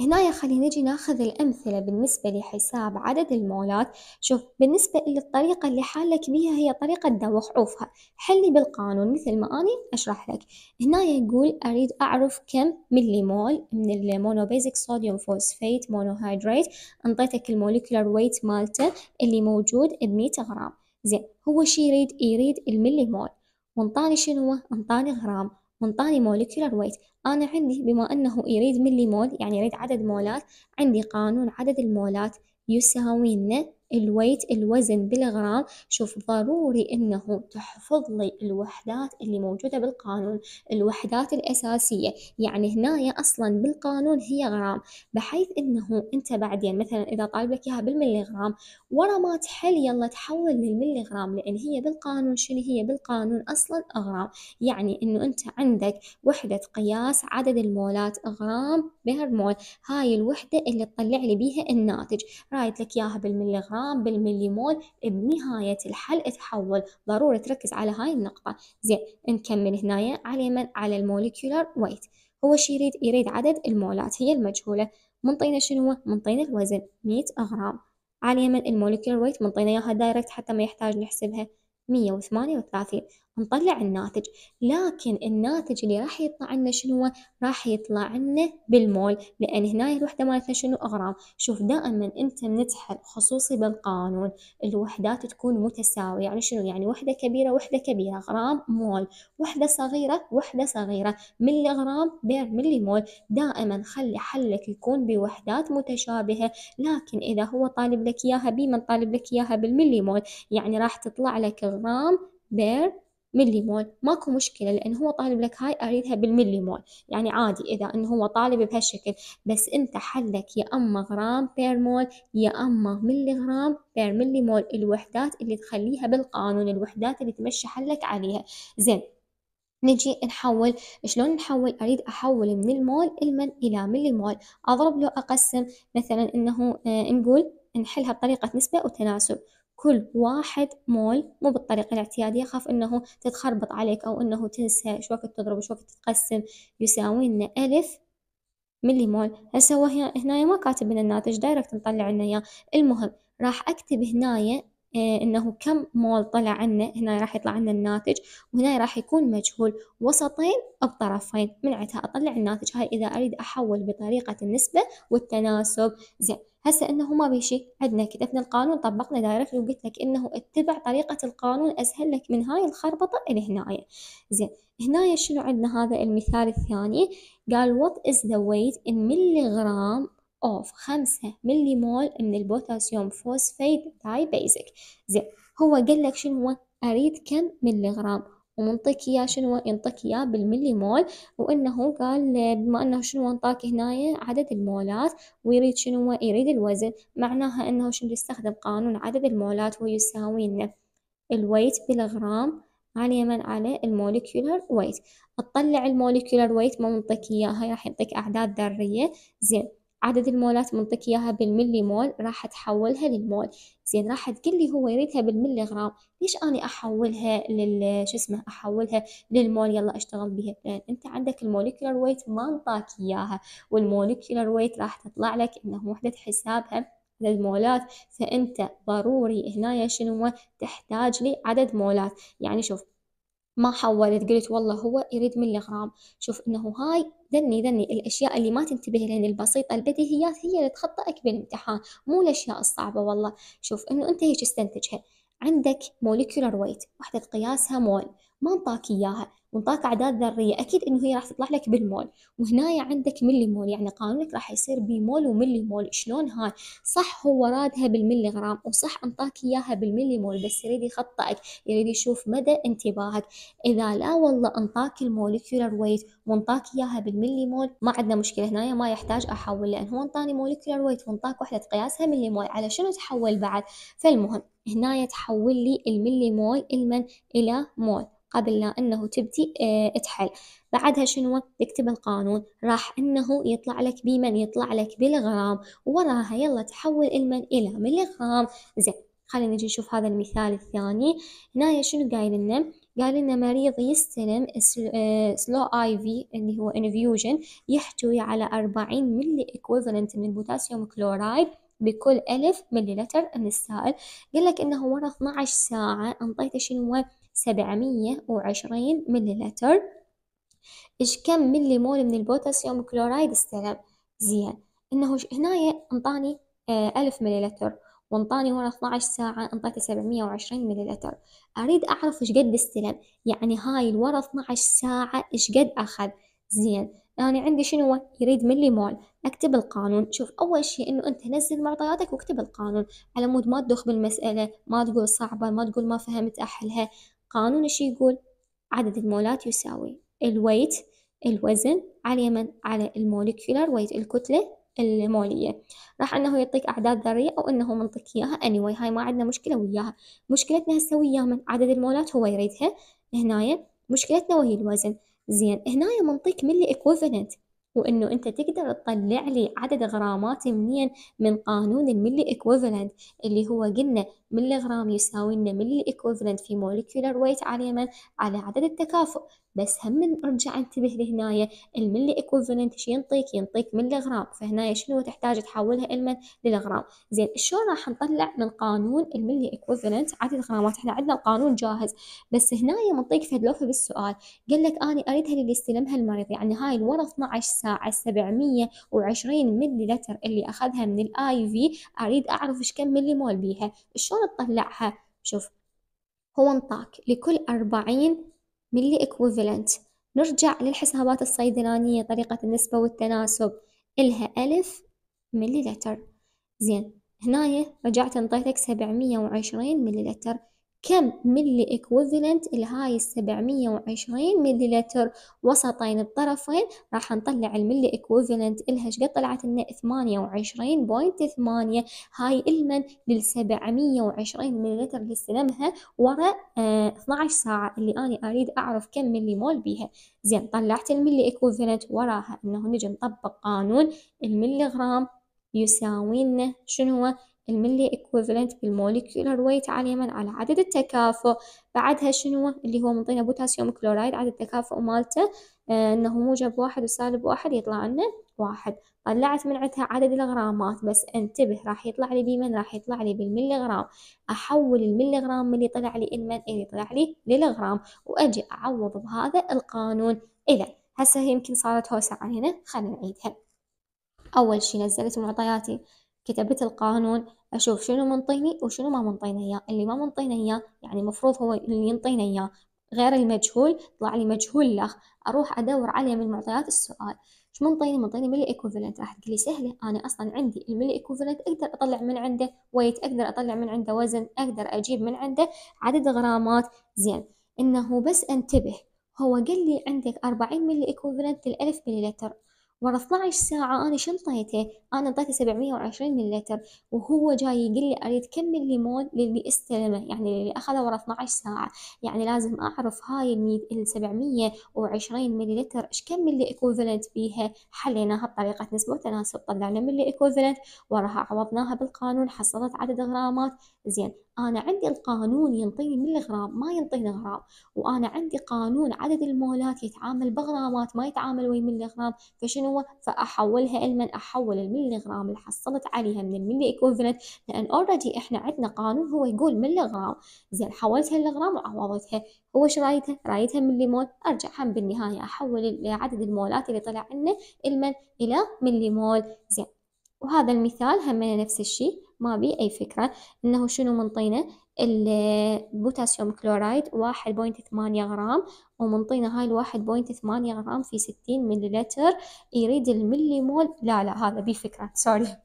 هنا خلينا نجي ناخذ الأمثلة بالنسبة لحساب عدد المولات شوف بالنسبة للطريقة اللي حالك بيها هي طريقة دوخ عوفها حلي بالقانون مثل ما أنا أشرح لك هنا يقول أريد أعرف كم ملي مول من بيزيك صوديوم فوسفيت مونوهيدرات انطيتك الموليكولر ويت مالته اللي موجود بمية غرام زين هو شي يريد يريد الملي مول وانطاني شنو انطاني غرام منطقي مولكيولر ويت أنا عندي بما أنه يريد ملي مول يعني يريد عدد مولات عندي قانون عدد المولات يساوي لنا الويت الوزن بالغرام شوف ضروري انه تحفظ لي الوحدات اللي موجودة بالقانون الوحدات الأساسية يعني هنايا أصلا بالقانون هي غرام بحيث انه انت بعدين مثلا إذا طالبك إياها بالملي غرام ورا ما تحل يلا تحول للملي غرام لأن هي بالقانون شنو هي بالقانون أصلا غرام يعني انه انت عندك وحدة قياس عدد المولات غرام بير مول هاي الوحدة اللي تطلع لي بيها الناتج رايت لك إياها بالملي غرام جرام بالمليمول بنهاية الحل تحول ضروري تركز على هاي النقطة زين نكمل هنايا على من على الموليكولر ويت هو شي يريد يريد عدد المولات هي المجهولة منطينا شنو منطينا الوزن 100 غرام على اليمين الموليكولر ويت منطينا اياها دايركت حتى ما يحتاج نحسبها 138 نطلع الناتج لكن الناتج اللي راح يطلع لنا شنو هو راح يطلع لنا بالمول لان هنا الوحده مالتنا شنو اغرام شوف دائما انت منتحل خصوصي بالقانون الوحدات تكون متساويه يعني شنو يعني وحده كبيره وحده كبيره غرام مول وحده صغيره وحده صغيره ملي غرام بير ملي مول دائما خلي حلك يكون بوحدات متشابهه لكن اذا هو طالب لك اياها بمن طالب لك اياها بالملي مول يعني راح تطلع لك غرام بير ملي مول ماكو مشكله لان هو طالب لك هاي اريدها بالملي مول يعني عادي اذا انه هو طالب بهالشكل بس انت حلك يا اما غرام بير مول يا اما ملي غرام بير ملي مول الوحدات اللي تخليها بالقانون الوحدات اللي تمشي حلك عليها زين نجي نحول شلون نحول اريد احول من المول المن الى ملي مول اضرب له اقسم مثلا انه آه، نقول نحلها بطريقة نسبة وتناسب كل واحد مول مو بالطريقة الاعتيادية خاف انه تتخربط عليك او انه تنسى شو وقت تضرب وشو وقت تقسم يساوي لنا الف ملي مول هسه هو هنا ما كاتب لنا الناتج دايركت مطلع لنا اياه المهم راح اكتب هنايا آه، انه كم مول طلع عنا هنا راح يطلع عنا الناتج وهنا راح يكون مجهول وسطين بطرفين من عتها اطلع الناتج هاي اذا اريد احول بطريقه النسبه والتناسب زين هسه انه ما بيشي عندنا كتبنا القانون طبقنا دايركتلي وقلت لك انه اتبع طريقه القانون اسهل لك من هاي الخربطه لهنايا زين هنايا شنو عندنا هذا المثال الثاني قال what is the weight in milligram of 5 مليمول من البوتاسيوم فوسفيت داي بيزك زين هو قال لك شنو هو اريد كم ملي غرام ومنطيك اياه شنو ينطيك اياه بالملي مول وانه قال بما انه شنو انطاك هنايا عدد المولات ويريد شنو يريد الوزن معناها انه شنو يستخدم قانون عدد المولات ويساوي لنا الويت بالغرام على من على الموليكيولر ويت اطلع الموليكيولر ويت ما منطيك اياها راح يعطيك اعداد ذريه زين عدد المولات منطيك اياها بالملي مول راح تحولها للمول زين راح تقول لي هو يريدها بالملي غرام ليش اني احولها لل شو اسمه احولها للمول يلا اشتغل بها لان انت عندك المولكيولر ويت ما انطاك اياها والمولكيولر ويت راح تطلع لك انه وحده حسابها للمولات فانت ضروري هنايا شنو تحتاج لي عدد مولات يعني شوف ما حولت قلت والله هو يريد ملي غرام شوف انه هاي ذني ذني الاشياء اللي ما تنتبه لها البسيطه البديهيات هي اللي تخطئك بالامتحان مو الاشياء الصعبه والله شوف انه انت هيك استنتجها عندك مولكيولر ويت وحدة قياسها مول ما انطاك إياها وانطاك اعداد ذريه اكيد انه هي راح تطلع لك بالمول وهنايا عندك ملي مول يعني قانونك راح يصير بمول وملي مول شلون هاي صح هو رادها بالملي غرام وصح انطاك اياها بالملي مول بس يريد يخطئك يريد يشوف مدى انتباهك اذا لا والله انطاك المولكيولر ويت وانطاك اياها بالملي مول ما عندنا مشكله هنايا ما يحتاج احول لان هو انطاني مولكيولر ويت وانطاك وحده قياسها ملي مول على شنو تحول بعد فالمهم هنا تحول لي الملي مول المن الى مول قبل لا أنه تبدي آه، تحل بعدها شنو يكتب القانون راح أنه يطلع لك بمن يطلع لك بالغرام وراها يلا تحول المن إلى ملغرام زين خلينا نجي نشوف هذا المثال الثاني هنا شنو قايل لنا قال لنا مريض يستلم سلو اي في اللي هو انفيوجن يحتوي على 40 ملي اكويفالنت من البوتاسيوم كلورايد بكل 1000 ملي لتر من السائل قال لك إنه ورا 12 ساعة أنطيته شنو سبعمية وعشرين مليلتر إيش كم ملي مول من البوتاسيوم كلورايد استلم زين إنه هنا انطاني آه، ألف مليلتر وانطاني هنا 12 ساعة انطيته 720 مليلتر أريد أعرف إيش قد استلم يعني هاي الورا 12 ساعة إيش قد أخذ زين أنا يعني عندي شنو يريد ملي مول أكتب القانون شوف أول شيء إنه أنت نزل معطياتك واكتب القانون على مود ما تدخ بالمسألة ما تقول صعبة ما تقول ما فهمت أحلها قانون ايش يقول عدد المولات يساوي الويت الوزن على من على الموليكولار ويت الكتلة المولية راح انه يعطيك اعداد ذرية او انه منطق اياها اني anyway هاي ما عندنا مشكلة وياها مشكلتنا هسه ويا من عدد المولات هو يريدها هنايا مشكلتنا وهي الوزن زين هنايا منطق ملي الايكوفالنت وانه انت تقدر تطلع لي عدد غرامات منين من قانون الملي ايكوفالنت اللي هو قلنا ملغرام يساوي لنا ملي ايكوفلنت في مولكيولر ويت اليمن على عدد التكافؤ بس هم نرجع انتبه لهنايا الملي ايكوفلنت شو ينطيك ينطيك ملغرام فهنايا شنو تحتاج تحولها الى للغرام زين شلون راح نطلع من قانون الملي ايكوفلنت عدد غرامات احنا عندنا القانون جاهز بس هنايا منطيك لوفه بالسؤال قال لك انا اريدها اللي يستلمها المريض يعني هاي الورا 12 ساعه 720 ملي لتر اللي اخذها من الاي في اريد اعرف ايش كم ملي مول بيها شلون شلون تطلعها شوف هو انطاك لكل أربعين ملي إكويفالنت نرجع للحسابات الصيدلانية طريقة النسبة والتناسب إلها ألف ملي لتر زين هنايا رجعت انطيتك سبعمية وعشرين ملي لتر كم ملي اكوفلنت لهاي السبعمية وعشرين ملي لتر وسطين الطرفين راح نطلع الملي اكوفلنت الها شقد طلعت لنا ثمانية وعشرين بوينت ثمانية هاي المن للسبعمية وعشرين ملي لتر اللي استلمها ورا اه 12 ساعة اللي أنا أريد أعرف كم ملي مول بيها زين طلعت الملي اكوفلنت وراها إنه نجي نطبق قانون الملي غرام يساوينا شنو هو الملي اكويفالنت بالموليكيولر ويت على اليمن على عدد التكافؤ بعدها شنو اللي هو منطينا بوتاسيوم كلورايد عدد التكافؤ مالته آه انه موجب واحد وسالب واحد يطلع لنا واحد طلعت من عندها عدد الغرامات بس انتبه راح يطلع لي بمن راح يطلع لي بالملي غرام احول الملي غرام من اللي طلع لي المن اللي طلع لي للغرام واجي اعوض بهذا القانون اذا هسه هي يمكن صارت هوسة عن هنا خلينا نعيدها أول شي نزلت معطياتي كتبت القانون أشوف شنو منطيني وشنو ما منطيني إياه اللي ما منطيني إياه يعني مفروض هو اللي ينطيني إياه غير المجهول طلع لي مجهول له أروح أدور عليه من معطيات السؤال ايش منطيني منطيني ملي ايكوفالنت راح تقلي سهله انا اصلا عندي الملي ايكوفالنت اقدر اطلع من عنده ويت اقدر اطلع من عنده وزن اقدر اجيب من عنده عدد غرامات زين انه بس انتبه هو قال لي عندك 40 ملي ايكوفالنت للالف مليلتر ورا 12 ساعة أنا شنطيته أنا اديته 720 مللتر وهو جاي يقول لي أريد كم الليمون للي استلمه يعني اللي أخذه ورا 12 ساعة يعني لازم أعرف هاي ال 720 مللتر إيش كم اللي إيكوفلنت بيها حليناها بطريقة نسبة وتناسب طلعنا من اللي وراها عوضناها بالقانون حصلت عدد غرامات زين انا عندي القانون ينطيني من الغرام ما ينطيني غرام وانا عندي قانون عدد المولات يتعامل بغرامات ما يتعامل ويا الغرام فشنو فاحولها لمن احول غرام اللي حصلت عليها من الملي ايكوفلنت لان اوريدي احنا عندنا قانون هو يقول الغرام زين حولتها للغرام وعوضتها هو ايش رايتها رايتها ملي مول ارجعها بالنهايه احول عدد المولات اللي طلع عنا لمن الى ملي مول زين وهذا المثال هم نفس الشيء ما بي أي فكرة إنه شنو منطينا البوتاسيوم كلورايد واحد بوينت ثمانية غرام ومنطينا هاي الواحد بوينت ثمانية غرام في ستين مليلتر يريد الملي مول لا لا هذا بي فكرة سوري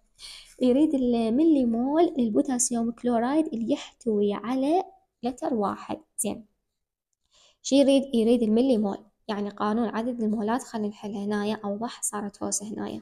يريد الملي مول البوتاسيوم كلورايد اللي يحتوي على لتر واحد زين شي يريد يريد الملي مول يعني قانون عدد المولات خلينا نحل هنايا أوضح صارت هوسة هنايا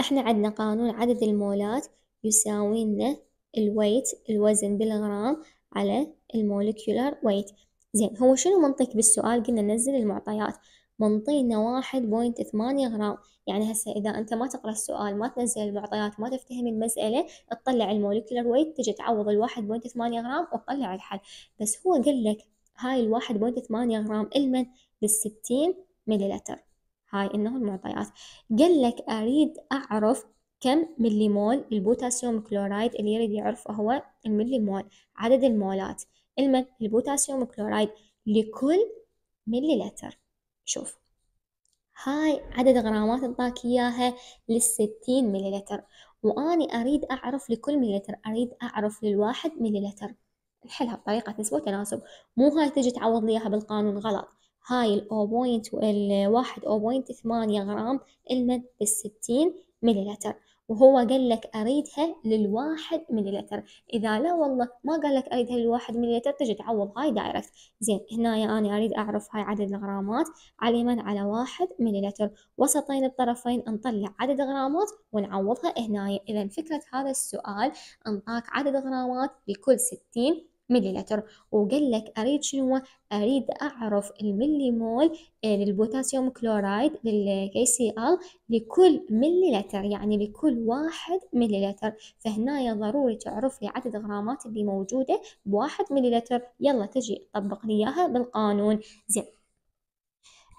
احنا عندنا قانون عدد المولات يساوي لنا الويت الوزن بالغرام على المولكيولر ويت زين هو شنو منطق بالسؤال قلنا ننزل المعطيات منطينا واحد بوينت ثمانية غرام يعني هسه إذا أنت ما تقرأ السؤال ما تنزل المعطيات ما تفتهم المسألة تطلع المولكيولر ويت تجي تعوض الواحد بوينت ثمانية غرام وتطلع الحل بس هو قال لك هاي الواحد بوينت ثمانية غرام المن للستين مليلتر هاي إنه المعطيات قال لك أريد أعرف كم ملي مول البوتاسيوم كلورايد اللي يريد يعرفه هو الملي مول عدد المولات المن البوتاسيوم كلورايد لكل ملي لتر شوف هاي عدد غرامات انطاك إياها للستين ملي لتر وأني أريد أعرف لكل ملي لتر أريد أعرف للواحد ملي لتر نحلها بطريقة نسبة وتناسب مو هاي تجي تعوض لي اياها بالقانون غلط هاي ال والواحد غرام المد بالستين مللتر وهو قال لك أريدها للواحد مللتر إذا لا والله ما قال لك أريدها للواحد مللتر تجي تعوض هاي دايركت زين هنا يا أنا أريد أعرف هاي عدد الغرامات على من على واحد مللتر وسطين الطرفين نطلع عدد غرامات ونعوضها هنا إذا فكرة هذا السؤال أنطاك عدد غرامات لكل ستين مليلتر وقال لك اريد شنو اريد اعرف الملي مول آه، للبوتاسيوم كلورايد للكي سي ال لكل مليلتر يعني لكل واحد مليلتر فهنا ضروري تعرف لي عدد غرامات اللي موجوده بواحد مليلتر يلا تجي طبق لي اياها بالقانون زين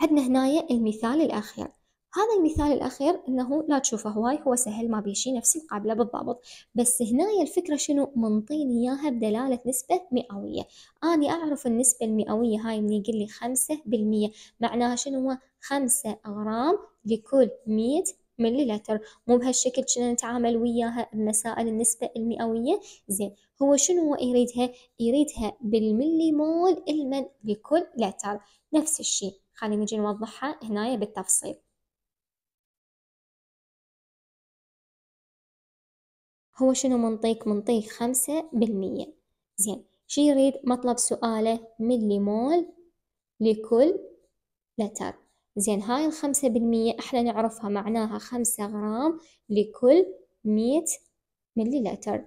عندنا هنايا المثال الاخير هذا المثال الأخير أنه لا تشوفه هواي هو سهل ما بيشي نفس القابلة بالضبط بس هنا الفكرة شنو منطيني إياها بدلالة نسبة مئوية أنا أعرف النسبة المئوية هاي من يقول لي خمسة بالمية معناها شنو خمسة غرام لكل مية مليلتر مو بهالشكل شنو نتعامل وياها بمسائل النسبة المئوية زين هو شنو هو يريدها يريدها بالملي مول المن لكل لتر نفس الشيء خلينا نجي نوضحها هنايا بالتفصيل هو شنو منطيك منطيك خمسة بالمية زين شي يريد مطلب سؤاله ملي مول لكل لتر زين هاي الخمسة بالمية احنا نعرفها معناها خمسة غرام لكل مية ملي لتر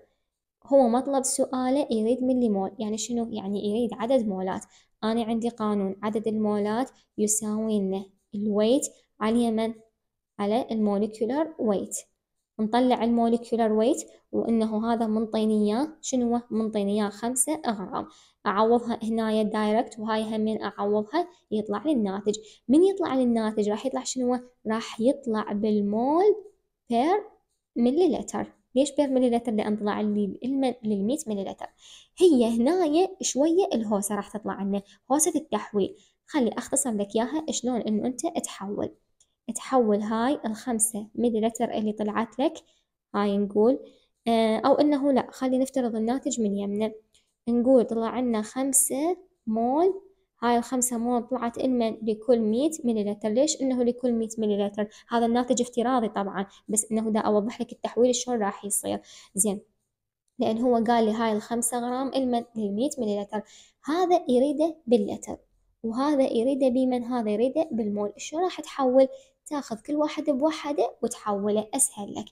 هو مطلب سؤاله يريد ملي مول يعني شنو يعني يريد عدد مولات أنا عندي قانون عدد المولات يساوينا الويت على من على المولكولر ويت نطلع المولكيولر ويت وانه هذا منطيني اياه شنو منطيني اياه خمسة غرام اعوضها هنا دايركت وهاي همين اعوضها يطلع لي الناتج من يطلع لي الناتج راح يطلع شنو راح يطلع بالمول بير مليلتر ليش بير مليلتر لان طلع لي لل 100 مليلتر هي هنا شويه الهوسه راح تطلع لنا هوسه التحويل خلي اختصر لك اياها شلون انه انت تحول تحول هاي الخمسة لتر اللي طلعت لك هاي نقول آه، أو إنه لا خلي نفترض الناتج من يمنا نقول طلع لنا خمسة مول هاي الخمسة مول طلعت إلمن لكل مية مليلتر ليش إنه لكل مية مليلتر هذا الناتج افتراضي طبعا بس إنه دا أوضح لك التحويل شلون راح يصير زين لأن هو قال لي هاي الخمسة غرام إلمن للمية مليلتر هذا يريده باللتر وهذا يريده بمن هذا يريده بالمول شو راح تحول تاخذ كل واحدة بوحدة وتحوله أسهل لك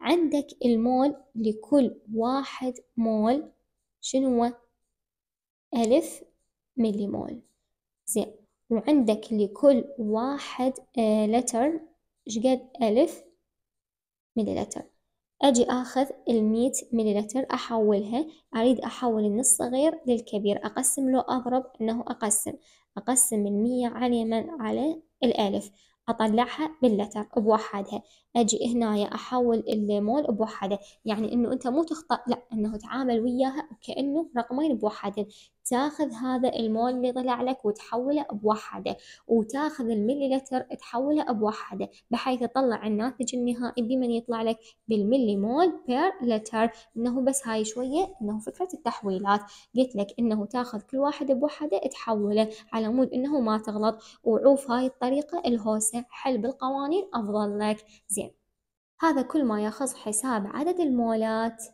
عندك المول لكل واحد مول شنو ألف ملي مول زين وعندك لكل واحد لتر آه، شقد ألف ملي لتر أجي أخذ المية ملي لتر أحولها أريد أحول النص صغير للكبير أقسم لو أضرب أنه أقسم أقسم المية على من على الألف أطلعها باللتر بوحدها اجي هنا احول المول بوحده يعني انه انت مو تخطأ لا انه تعامل وياها وكأنه رقمين بوحدين تاخذ هذا المول اللي طلع لك وتحوله بوحده وتاخذ المليلتر تحوله بوحده بحيث تطلع الناتج النهائي بمن يطلع لك بالملي مول بير لتر انه بس هاي شويه انه فكره التحويلات قلت لك انه تاخذ كل واحد بوحده تحوله على مود انه ما تغلط وعوف هاي الطريقه الهوسه حل بالقوانين افضل لك زين هذا كل ما يخص حساب عدد المولات